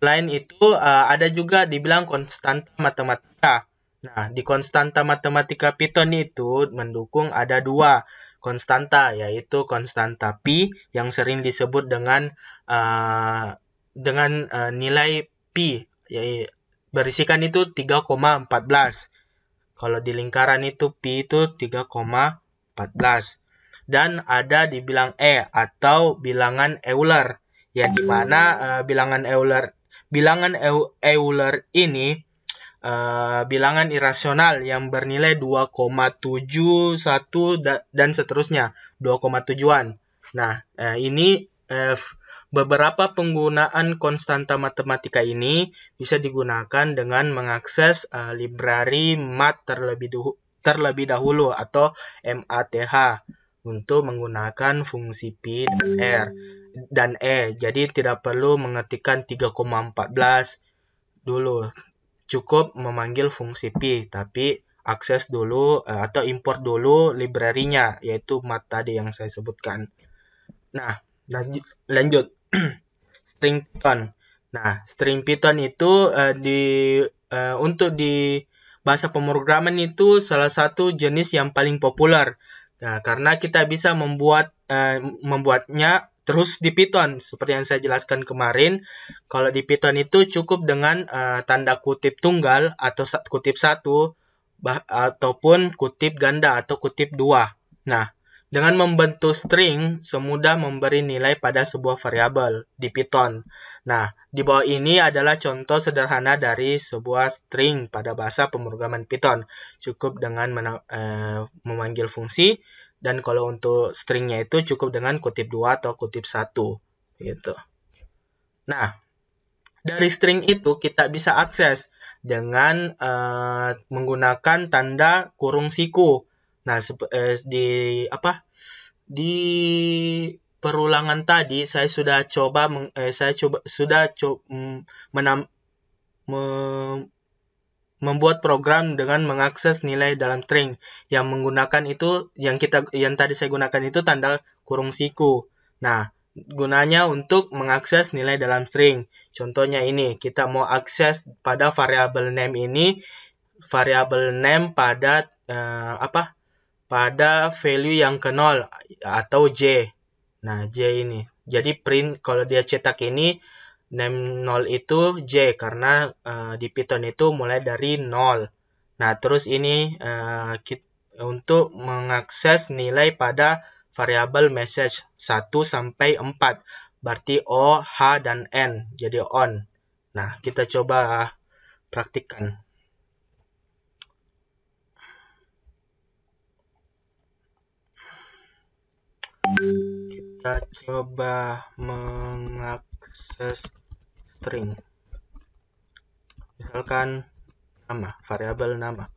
selain itu uh, ada juga dibilang konstanta matematika. Nah, di konstanta matematika Python itu mendukung ada dua, konstanta, yaitu konstanta pi yang sering disebut dengan uh, dengan uh, nilai pi, yaitu berisikan itu 3,14. Kalau di lingkaran itu pi itu 3,14. Dan ada di bilang E atau bilangan Euler, ya di mana uh, bilangan Euler bilangan Euler ini uh, bilangan irasional yang bernilai 2,71 dan seterusnya 2,7-an. Nah, uh, ini uh, beberapa penggunaan konstanta matematika ini bisa digunakan dengan mengakses uh, library mat terlebih dahulu terlebih dahulu atau MATH untuk menggunakan fungsi P dan R dan E. Jadi tidak perlu mengetikkan 3,14 dulu cukup memanggil fungsi P, tapi akses dulu eh, atau import dulu library-nya, yaitu mat tadi yang saya sebutkan. Nah, lanjut, lanjut. string Python. Nah, string Python itu uh, di uh, untuk di bahasa pemrograman itu salah satu jenis yang paling populer. Nah, karena kita bisa membuat uh, membuatnya Terus di Python, seperti yang saya jelaskan kemarin, kalau di Python itu cukup dengan uh, tanda kutip tunggal atau kutip satu, bah, ataupun kutip ganda atau kutip dua. Nah, dengan membentuk string, semudah memberi nilai pada sebuah variabel di Python. Nah, di bawah ini adalah contoh sederhana dari sebuah string pada bahasa pemrograman Python. Cukup dengan uh, memanggil fungsi, dan kalau untuk stringnya itu cukup dengan kutip 2 atau kutip 1 gitu. Nah, dari string itu kita bisa akses dengan uh, menggunakan tanda kurung siku. Nah, eh, di apa? Di perulangan tadi saya sudah coba eh, saya coba sudah coba mm, menam me membuat program dengan mengakses nilai dalam string yang menggunakan itu yang kita yang tadi saya gunakan itu tanda kurung siku. Nah, gunanya untuk mengakses nilai dalam string. Contohnya ini, kita mau akses pada variabel name ini variabel name pada eh, apa? pada value yang ke nol atau j. Nah, j ini. Jadi print kalau dia cetak ini name 0 itu J karena uh, di Python itu mulai dari 0. Nah, terus ini uh, eh, kita, untuk mengakses nilai pada variabel message 1 sampai 4. Berarti O, H, dan N. Jadi on. Nah, kita coba praktikkan. Kita coba mengakses akses string misalkan nama variabel nama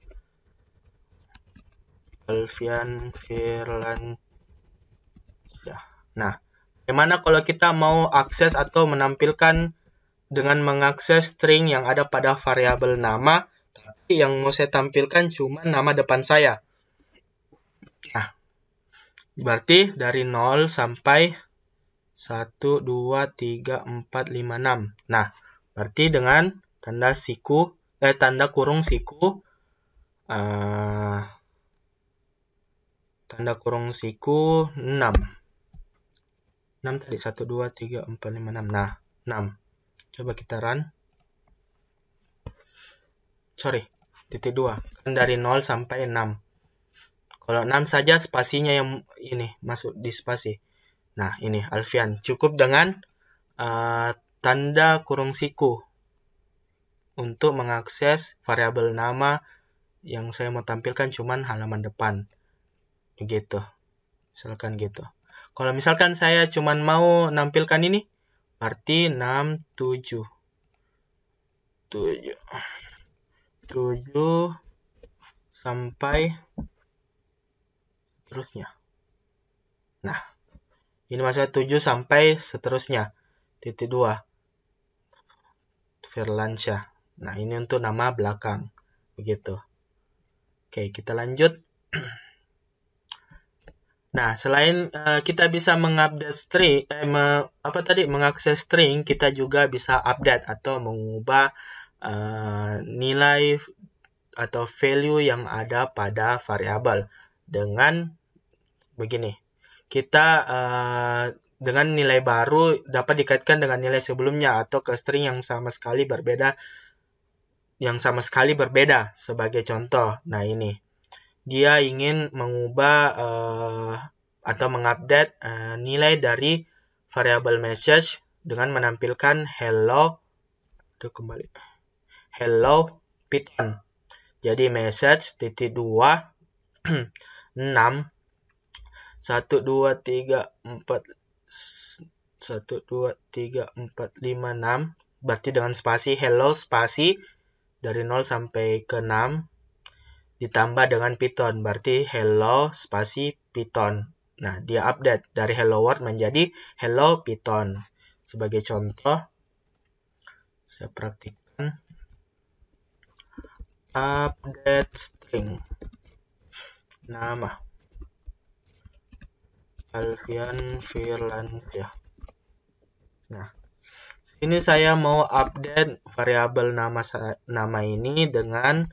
Alfian Firlan ya nah gimana kalau kita mau akses atau menampilkan dengan mengakses string yang ada pada variabel nama tapi yang mau saya tampilkan cuma nama depan saya nah berarti dari 0 sampai 1, 2, 3, 4, 5, 6. Nah, berarti dengan tanda siku, eh tanda kurung siku, uh, tanda kurung siku 6. 6 tadi, 1, 2, 3, 4, 5, 6. Nah, 6. Coba kita run. Sorry, titik 2. Kan dari 0 sampai 6. Kalau 6 saja spasinya yang ini masuk di spasi. Nah, ini Alfian. Cukup dengan uh, tanda kurung siku untuk mengakses variabel nama yang saya mau tampilkan cuman halaman depan. Begitu. Misalkan gitu. Kalau misalkan saya cuman mau nampilkan ini, berarti 6, 7. 7. 7 sampai seterusnya. Nah, ini maksudnya 7 sampai seterusnya. Titik 2. Verlansyah. Nah, ini untuk nama belakang. Begitu. Oke, kita lanjut. Nah, selain uh, kita bisa mengupdate string, eh, me, apa tadi mengakses string, kita juga bisa update atau mengubah uh, nilai atau value yang ada pada variabel dengan begini kita uh, dengan nilai baru dapat dikaitkan dengan nilai sebelumnya atau ke string yang sama sekali berbeda yang sama sekali berbeda sebagai contoh. Nah, ini. Dia ingin mengubah uh, atau mengupdate uh, nilai dari variable message dengan menampilkan hello itu kembali. Hello Python. Jadi message titik 2 6 satu dua tiga empat satu dua tiga empat lima enam berarti dengan spasi hello spasi dari 0 sampai ke 6 ditambah dengan Python berarti hello spasi Python nah dia update dari hello world menjadi hello Python sebagai contoh saya praktikkan update string nama Alfian ya. Nah, ini saya mau update variabel nama nama ini dengan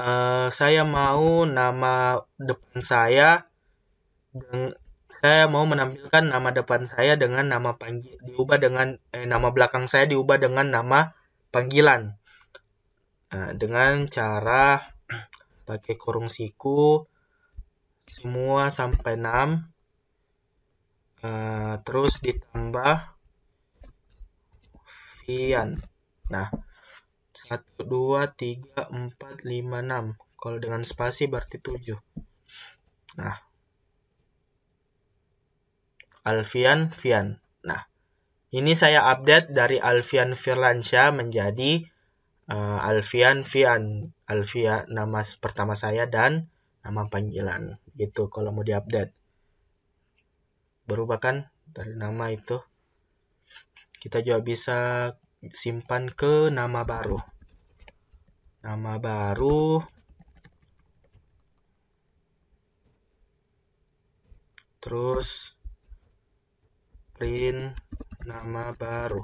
uh, saya mau nama depan saya dengan saya mau menampilkan nama depan saya dengan nama panggil diubah dengan eh, nama belakang saya diubah dengan nama panggilan nah, dengan cara pakai kurung siku semua sampai 6 Eh, terus ditambah Vian. Nah, 1, 2, 3, 4, 5, 6. Kalau dengan spasi berarti 7. Nah, Alfian, Vian. Nah, ini saya update dari Alfian Firlansyah menjadi uh, Alfian Vian. Alfian nama pertama saya dan nama panggilan. Gitu kalau mau diupdate berubah kan dari nama itu kita juga bisa simpan ke nama baru nama baru terus print nama baru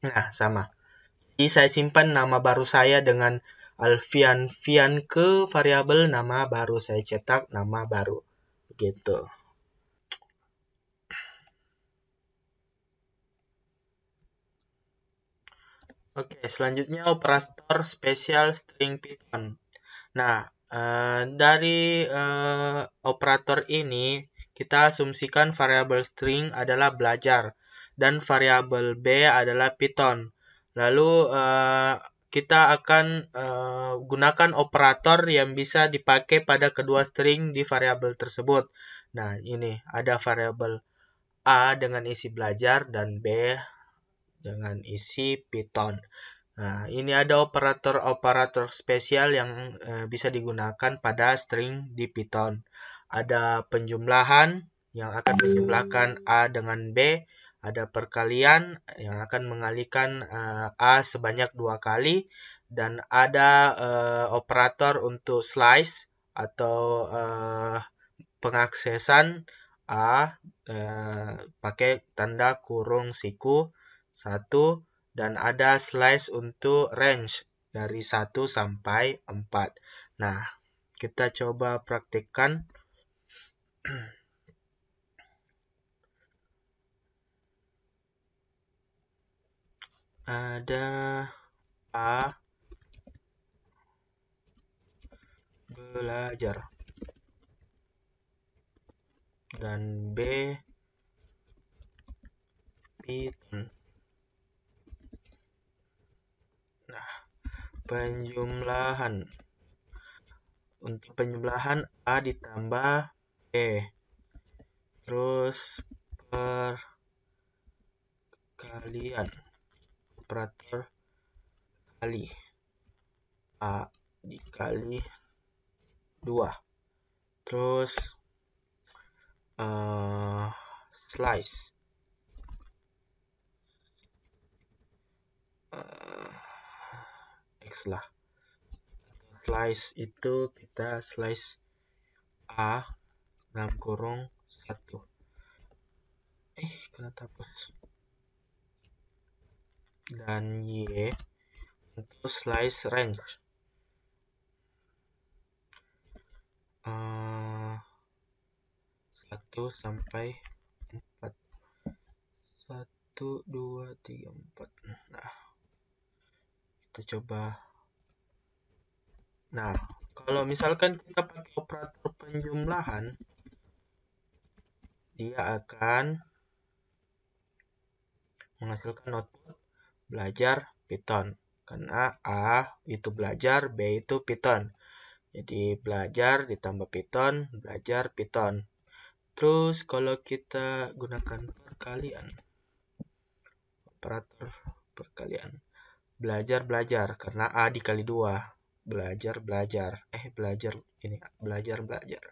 nah sama jadi saya simpan nama baru saya dengan Alfian Fian ke variabel nama baru saya cetak nama baru gitu Oke, selanjutnya operator spesial string Python. Nah, eh, dari eh, operator ini kita asumsikan variabel string adalah belajar dan variabel b adalah Python. Lalu eh, kita akan uh, gunakan operator yang bisa dipakai pada kedua string di variabel tersebut. Nah, ini ada variabel A dengan isi belajar dan B dengan isi Python. Nah, ini ada operator-operator spesial yang uh, bisa digunakan pada string di Python. Ada penjumlahan yang akan menjumlahkan A dengan B ada perkalian yang akan mengalikan uh, eh, A sebanyak dua kali dan ada uh, operator untuk slice atau uh, pengaksesan A uh, pakai tanda kurung siku satu dan ada slice untuk range dari 1 sampai 4. Nah, kita coba praktikkan. ada A belajar dan B Python nah penjumlahan untuk penjumlahan A ditambah E terus perkalian operator kali A dikali dua terus uh, slice uh, X lah slice itu kita slice A dalam kurung satu eh kenapa hapus dan Y untuk slice range. 1 eh, sampai 4. 1, 2, 3, 4. Nah, kita coba. Nah, kalau misalkan kita pakai operator penjumlahan, dia akan menghasilkan output belajar Python. Karena A itu belajar, B itu Python. Jadi belajar ditambah Python, belajar Python. Terus kalau kita gunakan perkalian, operator perkalian, belajar belajar karena A dikali dua, belajar belajar, eh belajar ini belajar belajar.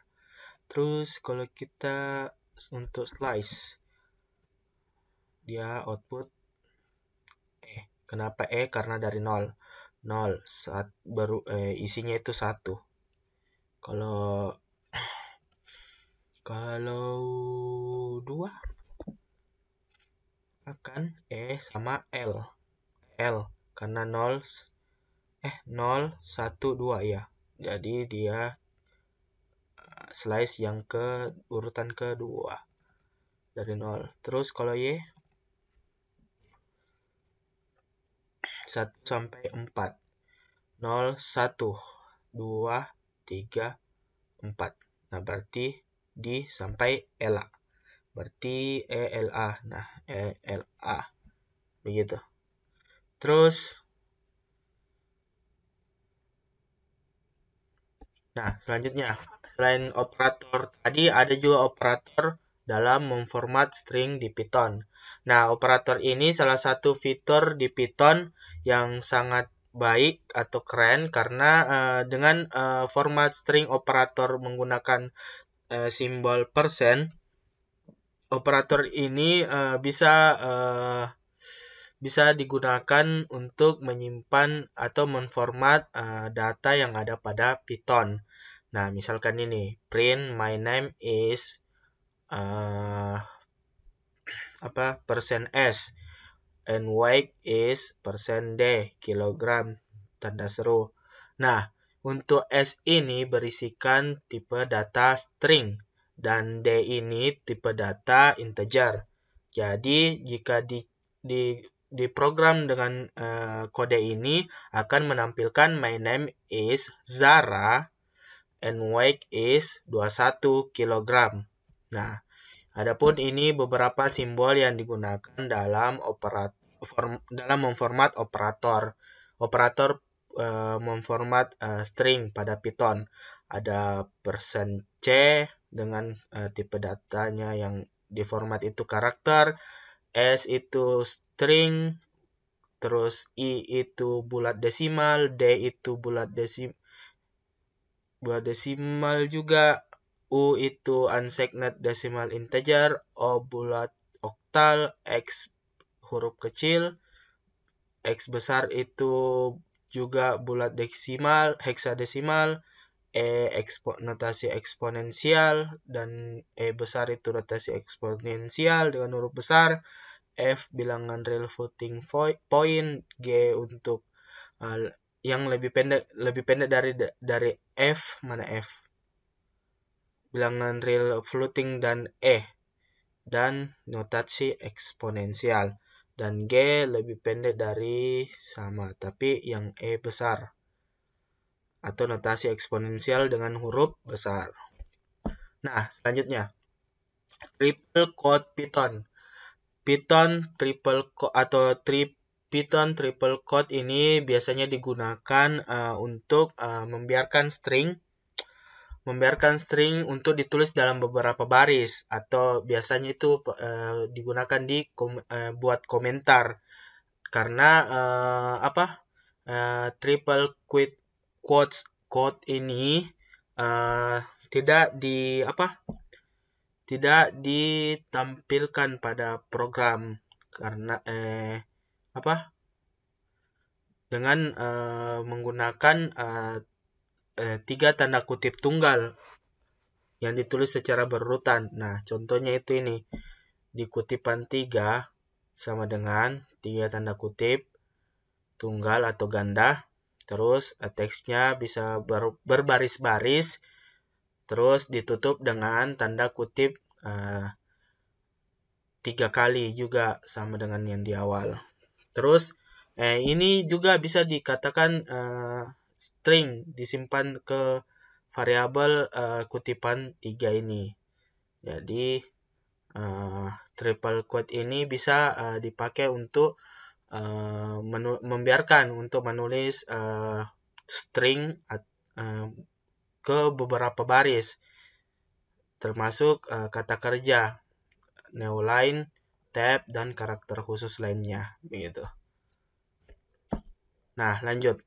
Terus kalau kita untuk slice, dia output Kenapa E? Karena dari 0. 0 saat baru eh, isinya itu 1. Kalau kalau 2 akan E sama L. L karena 0 eh 0 1 2 ya. Jadi dia eh, slice yang ke urutan kedua dari 0. Terus kalau Y 1 sampai 4. 0, 1, 2, 3, 4. Nah, berarti D sampai LA. Berarti ELA. Nah, ELA. Begitu. Terus Nah, selanjutnya selain operator tadi ada juga operator dalam memformat string di Python. Nah, operator ini salah satu fitur di Python yang yang sangat baik atau keren karena uh, dengan uh, format string operator menggunakan uh, simbol persen operator ini uh, bisa uh, bisa digunakan untuk menyimpan atau menformat uh, data yang ada pada Python. Nah, misalkan ini print my name is uh, apa persen s and weight is persen D, kilogram, tanda seru. Nah, untuk S ini berisikan tipe data string, dan D ini tipe data integer. Jadi, jika di, di diprogram dengan uh, kode ini akan menampilkan my name is Zara and weight is 21 kilogram. Nah, adapun ini beberapa simbol yang digunakan dalam operator dalam memformat operator. Operator uh, memformat uh, string pada Python. Ada persen %c dengan uh, tipe datanya yang diformat itu karakter, S itu string, terus I itu bulat desimal, D itu bulat desimal buat desimal juga, U itu unsigned decimal integer, O bulat oktal, X huruf kecil, X besar itu juga bulat desimal, heksadesimal, E ekspo, notasi eksponensial, dan E besar itu notasi eksponensial dengan huruf besar, F bilangan real floating point, G untuk uh, yang lebih pendek lebih pendek dari dari F mana F bilangan real floating dan E dan notasi eksponensial dan G lebih pendek dari sama, tapi yang E besar. Atau notasi eksponensial dengan huruf besar. Nah, selanjutnya. Triple quote Python. Python triple code atau tri, Python triple quote ini biasanya digunakan uh, untuk uh, membiarkan string membiarkan string untuk ditulis dalam beberapa baris atau biasanya itu eh, digunakan di kom, eh, buat komentar karena eh, apa triple quit quotes quote ini tidak di apa tidak ditampilkan pada program karena eh apa dengan eh, menggunakan eh, eh, tiga tanda kutip tunggal yang ditulis secara berurutan. Nah, contohnya itu ini. Di kutipan 3 sama dengan tiga tanda kutip tunggal atau ganda. Terus teksnya bisa ber, berbaris-baris. Terus ditutup dengan tanda kutip eh, tiga kali juga sama dengan yang di awal. Terus eh, ini juga bisa dikatakan eh, string disimpan ke variabel uh, kutipan 3 ini. Jadi uh, triple quote ini bisa uh, dipakai untuk uh, membiarkan untuk menulis uh, string uh, ke beberapa baris termasuk uh, kata kerja, new line, tab dan karakter khusus lainnya begitu. Nah, lanjut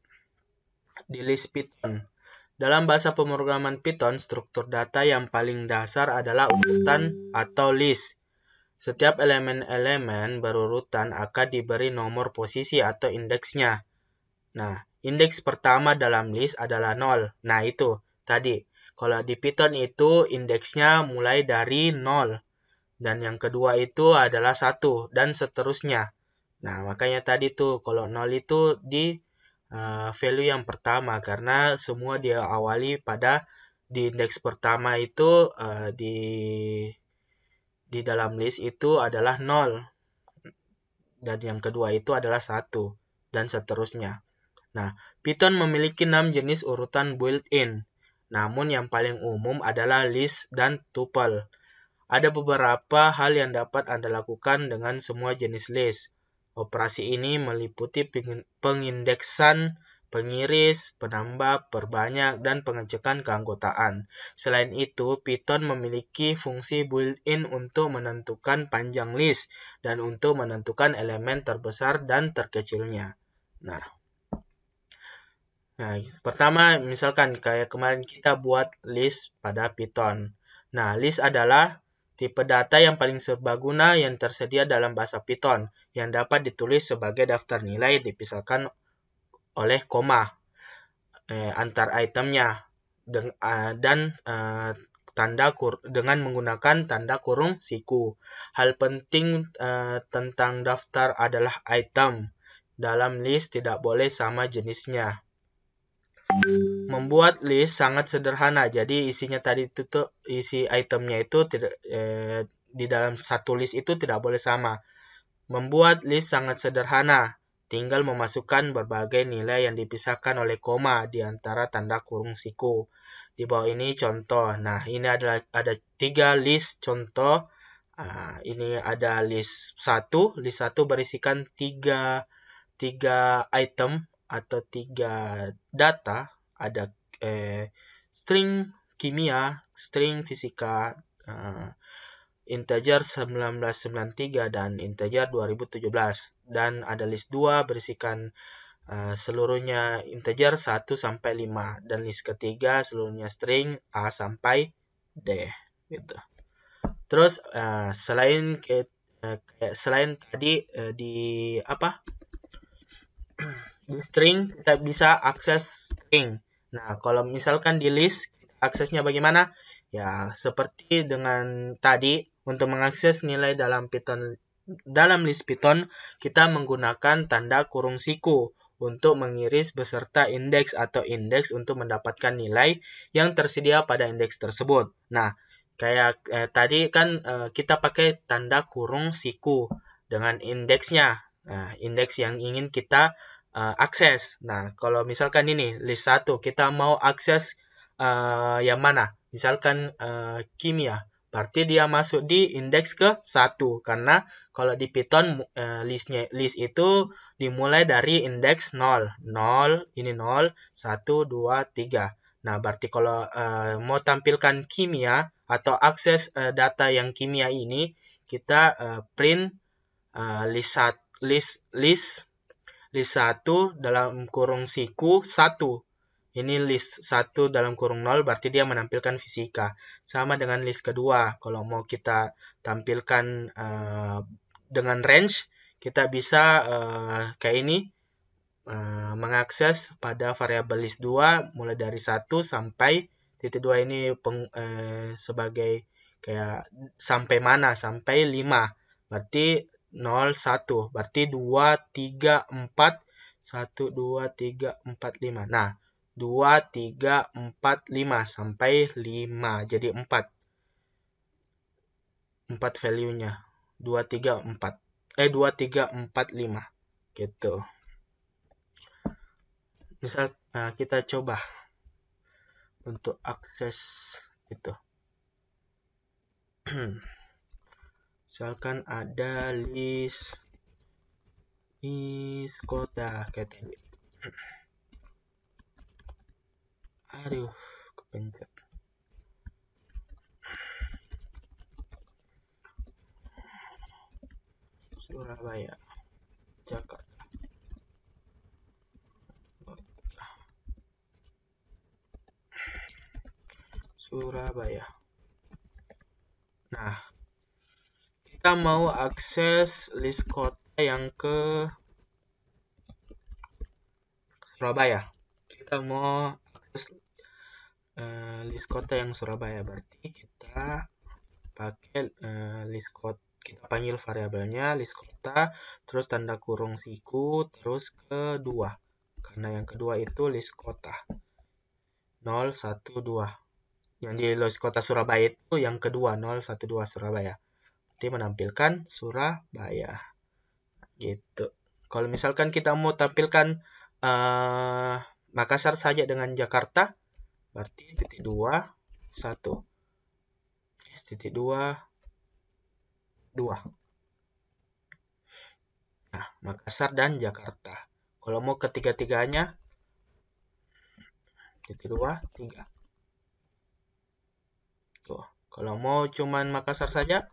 di list Python. Dalam bahasa pemrograman Python, struktur data yang paling dasar adalah urutan atau list. Setiap elemen-elemen berurutan akan diberi nomor posisi atau indeksnya. Nah, indeks pertama dalam list adalah 0. Nah, itu tadi. Kalau di Python itu indeksnya mulai dari 0. Dan yang kedua itu adalah 1 dan seterusnya. Nah, makanya tadi tuh kalau 0 itu di uh, value yang pertama karena semua dia awali pada di indeks pertama itu uh, di di dalam list itu adalah 0 dan yang kedua itu adalah satu dan seterusnya. Nah, Python memiliki 6 jenis urutan built-in. Namun yang paling umum adalah list dan tuple. Ada beberapa hal yang dapat Anda lakukan dengan semua jenis list. Operasi ini meliputi pengindeksan, pengiris, penambah, perbanyak, dan pengecekan keanggotaan. Selain itu, Python memiliki fungsi built-in untuk menentukan panjang list dan untuk menentukan elemen terbesar dan terkecilnya. Nah, nah pertama misalkan kayak kemarin kita buat list pada Python. Nah, list adalah tipe data yang paling serbaguna yang tersedia dalam bahasa Python yang dapat ditulis sebagai daftar nilai dipisahkan oleh koma eh, antar itemnya deng, eh, dan eh, tanda kur dengan menggunakan tanda kurung siku. Hal penting eh, tentang daftar adalah item dalam list tidak boleh sama jenisnya. Membuat list sangat sederhana, jadi isinya tadi itu tuh, isi itemnya itu tidak eh, di dalam satu list itu tidak boleh sama. Membuat list sangat sederhana, tinggal memasukkan berbagai nilai yang dipisahkan oleh koma di antara tanda kurung siku. Di bawah ini contoh. Nah, ini adalah ada tiga list contoh. Uh, ini ada list satu, List satu berisikan tiga, tiga item atau tiga data. Ada eh, string kimia, string fisika, uh, Integer 1993 dan Integer 2017 dan ada list 2 berisikan uh, seluruhnya integer 1 sampai 5 dan list ketiga seluruhnya string A sampai D gitu. Terus uh, selain ke, uh, selain tadi uh, di apa? di string kita bisa akses string. Nah, kalau misalkan di list aksesnya bagaimana? Ya, seperti dengan tadi untuk mengakses nilai dalam Python dalam list Python, kita menggunakan tanda kurung siku untuk mengiris beserta indeks atau indeks untuk mendapatkan nilai yang tersedia pada indeks tersebut. Nah, kayak eh, tadi kan eh, kita pakai tanda kurung siku dengan indeksnya. Nah, indeks yang ingin kita uh, akses. Nah, kalau misalkan ini list 1, kita mau akses uh, yang mana? Misalkan uh, kimia. Berarti dia masuk di indeks ke 1 karena kalau di Python eh, listnya list itu dimulai dari indeks 0. 0 ini 0 1 2 3. Nah, berarti kalau uh, mau tampilkan kimia atau akses uh, data yang kimia ini kita uh, print uh, list list list list 1 dalam kurung siku 1 ini list 1 dalam kurung 0 berarti dia menampilkan fisika. Sama dengan list kedua. Kalau mau kita tampilkan uh, dengan range, kita bisa uh, kayak ini uh, mengakses pada variabel list 2 mulai dari 1 sampai titik 2 ini peng, uh, sebagai kayak sampai mana? Sampai 5. Berarti 0 1. Berarti 2 3 4 1 2 3 4 5. Nah, 2, 3, 4, 5 sampai 5. Jadi 4. 4 value-nya. 2, 3, 4. Eh, 2, 3, 4, 5. Gitu. Misal, nah, kita coba untuk akses itu. Misalkan ada list, list kota kayak tadi. aduh kepencet Surabaya Jakarta Surabaya nah kita mau akses list kota yang ke Surabaya kita mau akses Eh, list kota yang Surabaya berarti kita pakai uh, eh, list kota kita panggil variabelnya list kota terus tanda kurung siku terus kedua karena yang kedua itu list kota 012 yang di list kota Surabaya itu yang kedua 012 Surabaya nanti menampilkan Surabaya gitu kalau misalkan kita mau tampilkan uh, Makassar saja dengan Jakarta Berarti titik 2, 1. Titik 2, 2. Nah, Makassar dan Jakarta. Kalau mau ketiga-tiganya, titik 2, 3. Tuh. Kalau mau cuman Makassar saja,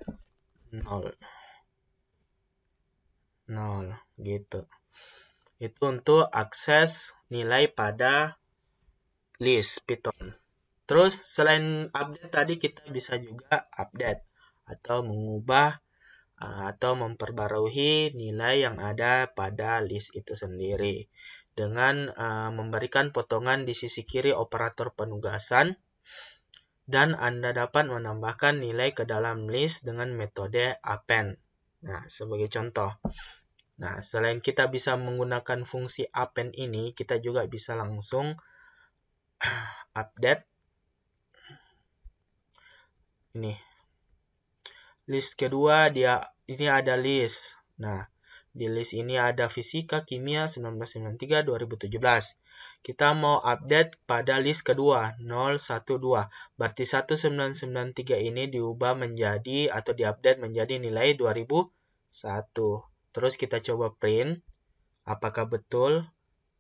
0. 0, gitu. Itu untuk akses nilai pada list Python. Terus selain update tadi kita bisa juga update atau mengubah eh, atau memperbarui nilai yang ada pada list itu sendiri dengan eh, memberikan potongan di sisi kiri operator penugasan dan Anda dapat menambahkan nilai ke dalam list dengan metode append. Nah, sebagai contoh. Nah, selain kita bisa menggunakan fungsi append ini, kita juga bisa langsung update ini list kedua dia ini ada list nah di list ini ada fisika kimia 1993 2017 kita mau update pada list kedua 012 berarti 1993 ini diubah menjadi atau diupdate menjadi nilai 2001 terus kita coba print apakah betul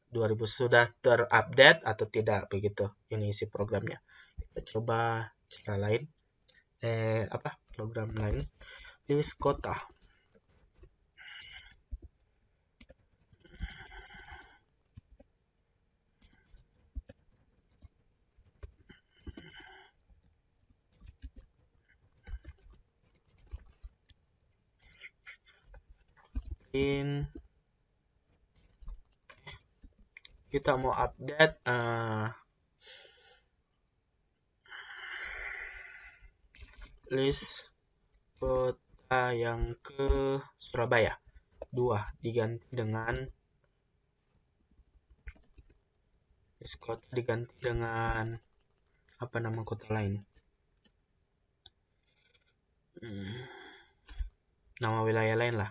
2000 sudah terupdate atau tidak begitu ini isi programnya kita coba cara lain eh apa program lain list kota in kita mau update uh, list kota yang ke Surabaya. Dua diganti dengan list kota diganti dengan apa nama kota lain. Hmm, nama wilayah lain lah.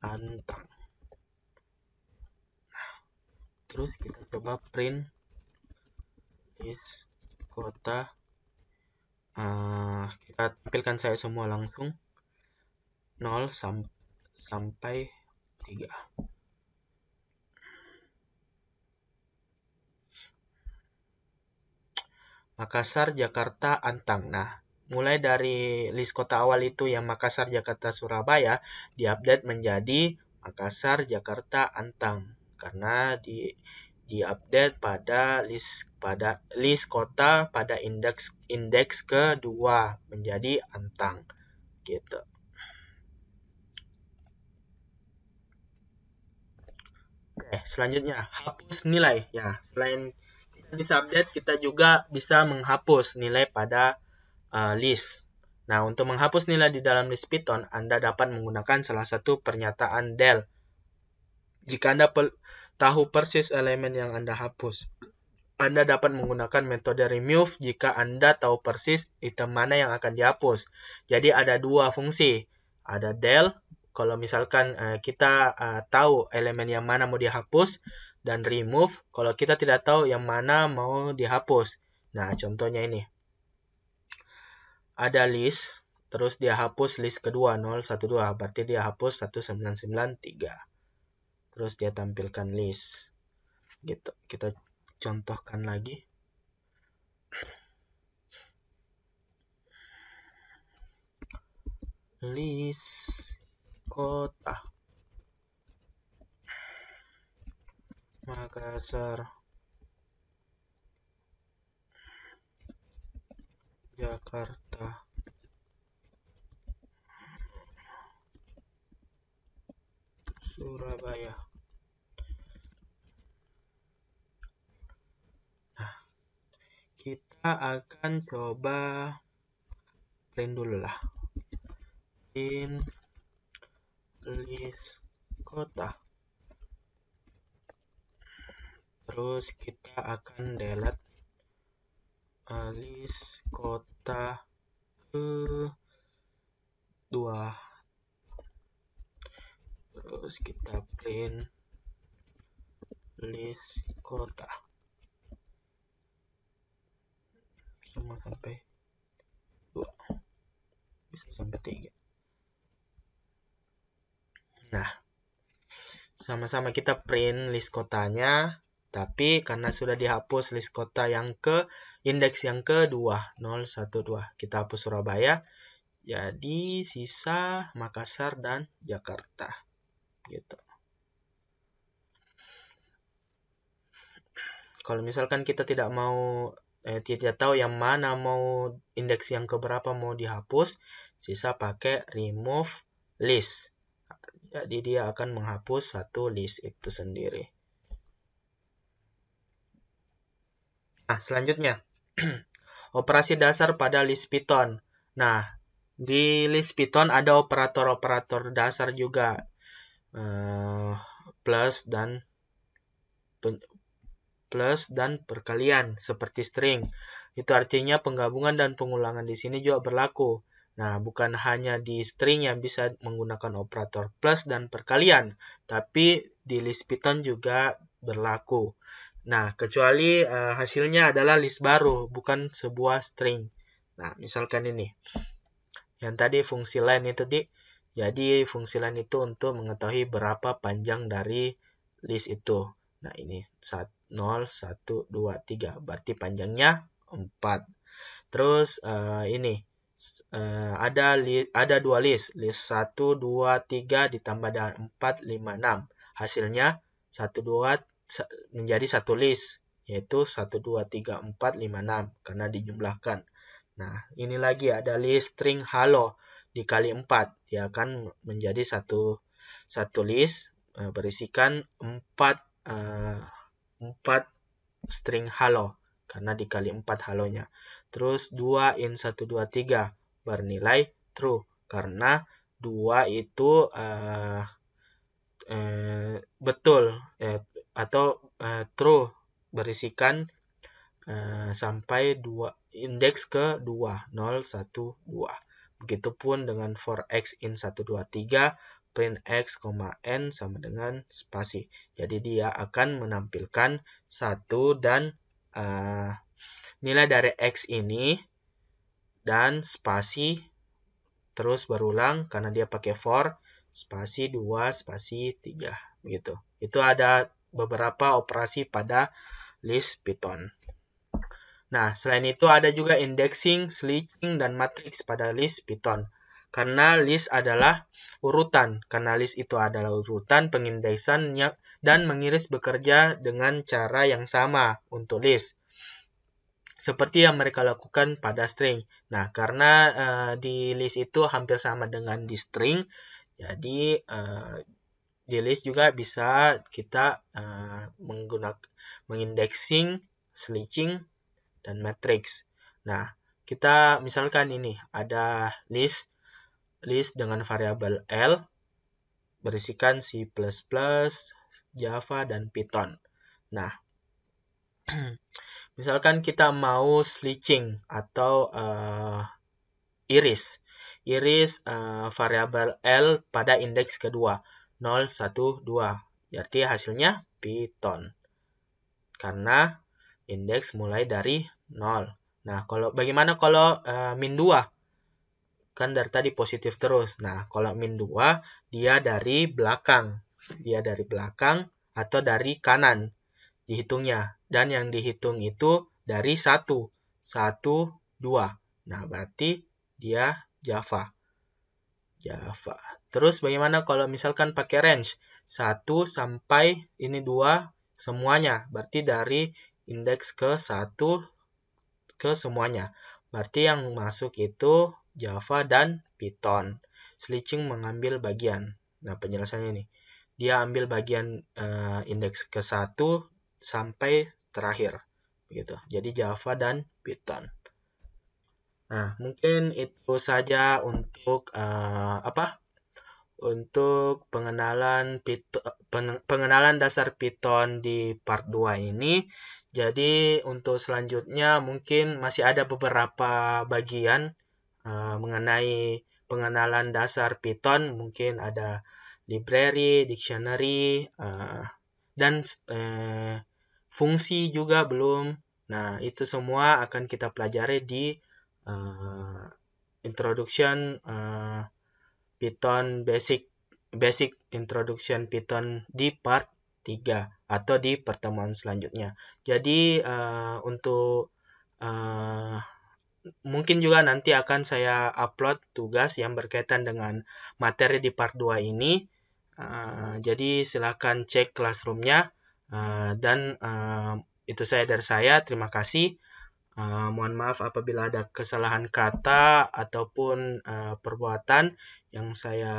Antang terus kita gitu, coba print list kota uh, kita tampilkan saya semua langsung 0 sam sampai 3 Makassar, Jakarta, Antang. Nah, mulai dari list kota awal itu yang Makassar, Jakarta, Surabaya diupdate menjadi Makassar, Jakarta, Antang karena di diupdate pada list pada list kota pada indeks indeks kedua menjadi antang gitu. Oke, eh, selanjutnya hapus nilai ya. Selain kita bisa update, kita juga bisa menghapus nilai pada uh, list. Nah, untuk menghapus nilai di dalam list Python, Anda dapat menggunakan salah satu pernyataan del jika Anda tahu persis elemen yang Anda hapus. Anda dapat menggunakan metode remove jika Anda tahu persis item mana yang akan dihapus. Jadi ada dua fungsi, ada del kalau misalkan uh, kita uh, tahu elemen yang mana mau dihapus dan remove kalau kita tidak tahu yang mana mau dihapus. Nah, contohnya ini. Ada list, terus dia hapus list kedua 012, berarti dia hapus 1993 terus dia tampilkan list gitu kita contohkan lagi list kota Makassar Jakarta akan coba print dulu lah in list kota terus kita akan delete eh, list kota ke dua terus kita print list kota sama-sama kita print list kotanya, tapi karena sudah dihapus list kota yang ke indeks yang ke 2012 kita hapus Surabaya jadi sisa Makassar dan Jakarta gitu kalau misalkan kita tidak mau eh, tidak tahu yang mana mau indeks yang keberapa mau dihapus sisa pakai remove list jadi dia akan menghapus satu list itu sendiri. Nah, selanjutnya. operasi dasar pada list Python. Nah, di list Python ada operator-operator dasar juga. Uh, plus dan plus dan perkalian seperti string. Itu artinya penggabungan dan pengulangan di sini juga berlaku. Nah, bukan hanya di string yang bisa menggunakan operator plus dan perkalian, tapi di list Python juga berlaku. Nah, kecuali uh, hasilnya adalah list baru, bukan sebuah string. Nah, misalkan ini. Yang tadi fungsi len itu di jadi fungsi len itu untuk mengetahui berapa panjang dari list itu. Nah, ini 0 1 2 3, berarti panjangnya 4. Terus uh, ini uh, ada li, ada dua list, list 1 2 3 ditambah dengan 4 5 6. Hasilnya 1 2 menjadi satu list yaitu 1 2 3 4 5 6 karena dijumlahkan. Nah, ini lagi ada list string halo dikali 4 dia akan menjadi satu satu list uh, berisikan 4 uh, 4 string halo karena dikali 4 halonya. Terus 2 in 1, 2, 3 bernilai true. Karena 2 itu uh, uh, betul uh, atau uh, true berisikan uh, sampai 2 indeks ke 2, 0, 1, 2. Begitupun dengan for x in 1, 2, 3 print x, n sama dengan spasi. Jadi dia akan menampilkan 1 dan uh, nilai dari X ini dan spasi terus berulang karena dia pakai for spasi 2 spasi 3 begitu. Itu ada beberapa operasi pada list Python. Nah, selain itu ada juga indexing, slitching dan matrix pada list Python. Karena list adalah urutan, karena list itu adalah urutan pengindeksan dan mengiris bekerja dengan cara yang sama untuk list seperti yang mereka lakukan pada string. Nah, karena uh, di list itu hampir sama dengan di string, jadi uh, di list juga bisa kita uh, eh, menggunakan mengindexing, slicing, dan matrix. Nah, kita misalkan ini ada list list dengan variabel L berisikan C++, Java, dan Python. Nah, Misalkan kita mau slicing atau uh, iris. Iris uh, variabel L pada indeks kedua, 0, 1, 2. Jadi hasilnya Python. Karena indeks mulai dari 0. Nah, kalau bagaimana kalau uh, min 2? Kan dari tadi positif terus. Nah, kalau min 2, dia dari belakang. Dia dari belakang atau dari kanan dihitungnya dan yang dihitung itu dari 1. 1, 2. Nah, berarti dia Java. Java. Terus bagaimana kalau misalkan pakai range? 1 sampai ini 2 semuanya. Berarti dari indeks ke 1 ke semuanya. Berarti yang masuk itu Java dan Python. Slicing mengambil bagian. Nah, penjelasannya ini. Dia ambil bagian uh, indeks ke 1 sampai terakhir begitu. Jadi Java dan Python. Nah, mungkin itu saja untuk uh, apa? Untuk pengenalan Python, pengenalan dasar Python di part 2 ini. Jadi untuk selanjutnya mungkin masih ada beberapa bagian uh, mengenai pengenalan dasar Python, mungkin ada library, dictionary, uh, dan uh, fungsi juga belum. Nah, itu semua akan kita pelajari di uh, introduction uh, Python basic basic introduction Python di part 3 atau di pertemuan selanjutnya. Jadi uh, untuk uh, mungkin juga nanti akan saya upload tugas yang berkaitan dengan materi di part 2 ini. Uh, jadi silahkan cek classroomnya Eh, dan uh, itu saya dari saya. Terima kasih. Uh, mohon maaf apabila ada kesalahan kata ataupun uh, perbuatan yang saya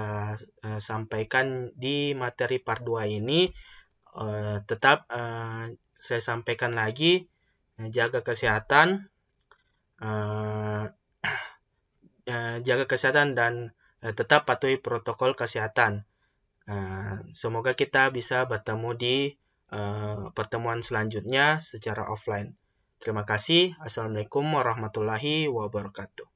uh, sampaikan di materi part 2 ini. Uh, tetap uh, saya sampaikan lagi, jaga kesehatan, uh, jaga kesehatan dan tetap patuhi protokol kesehatan. semoga kita bisa bertemu di uh, pertemuan selanjutnya secara offline. Terima kasih. Assalamualaikum warahmatullahi wabarakatuh.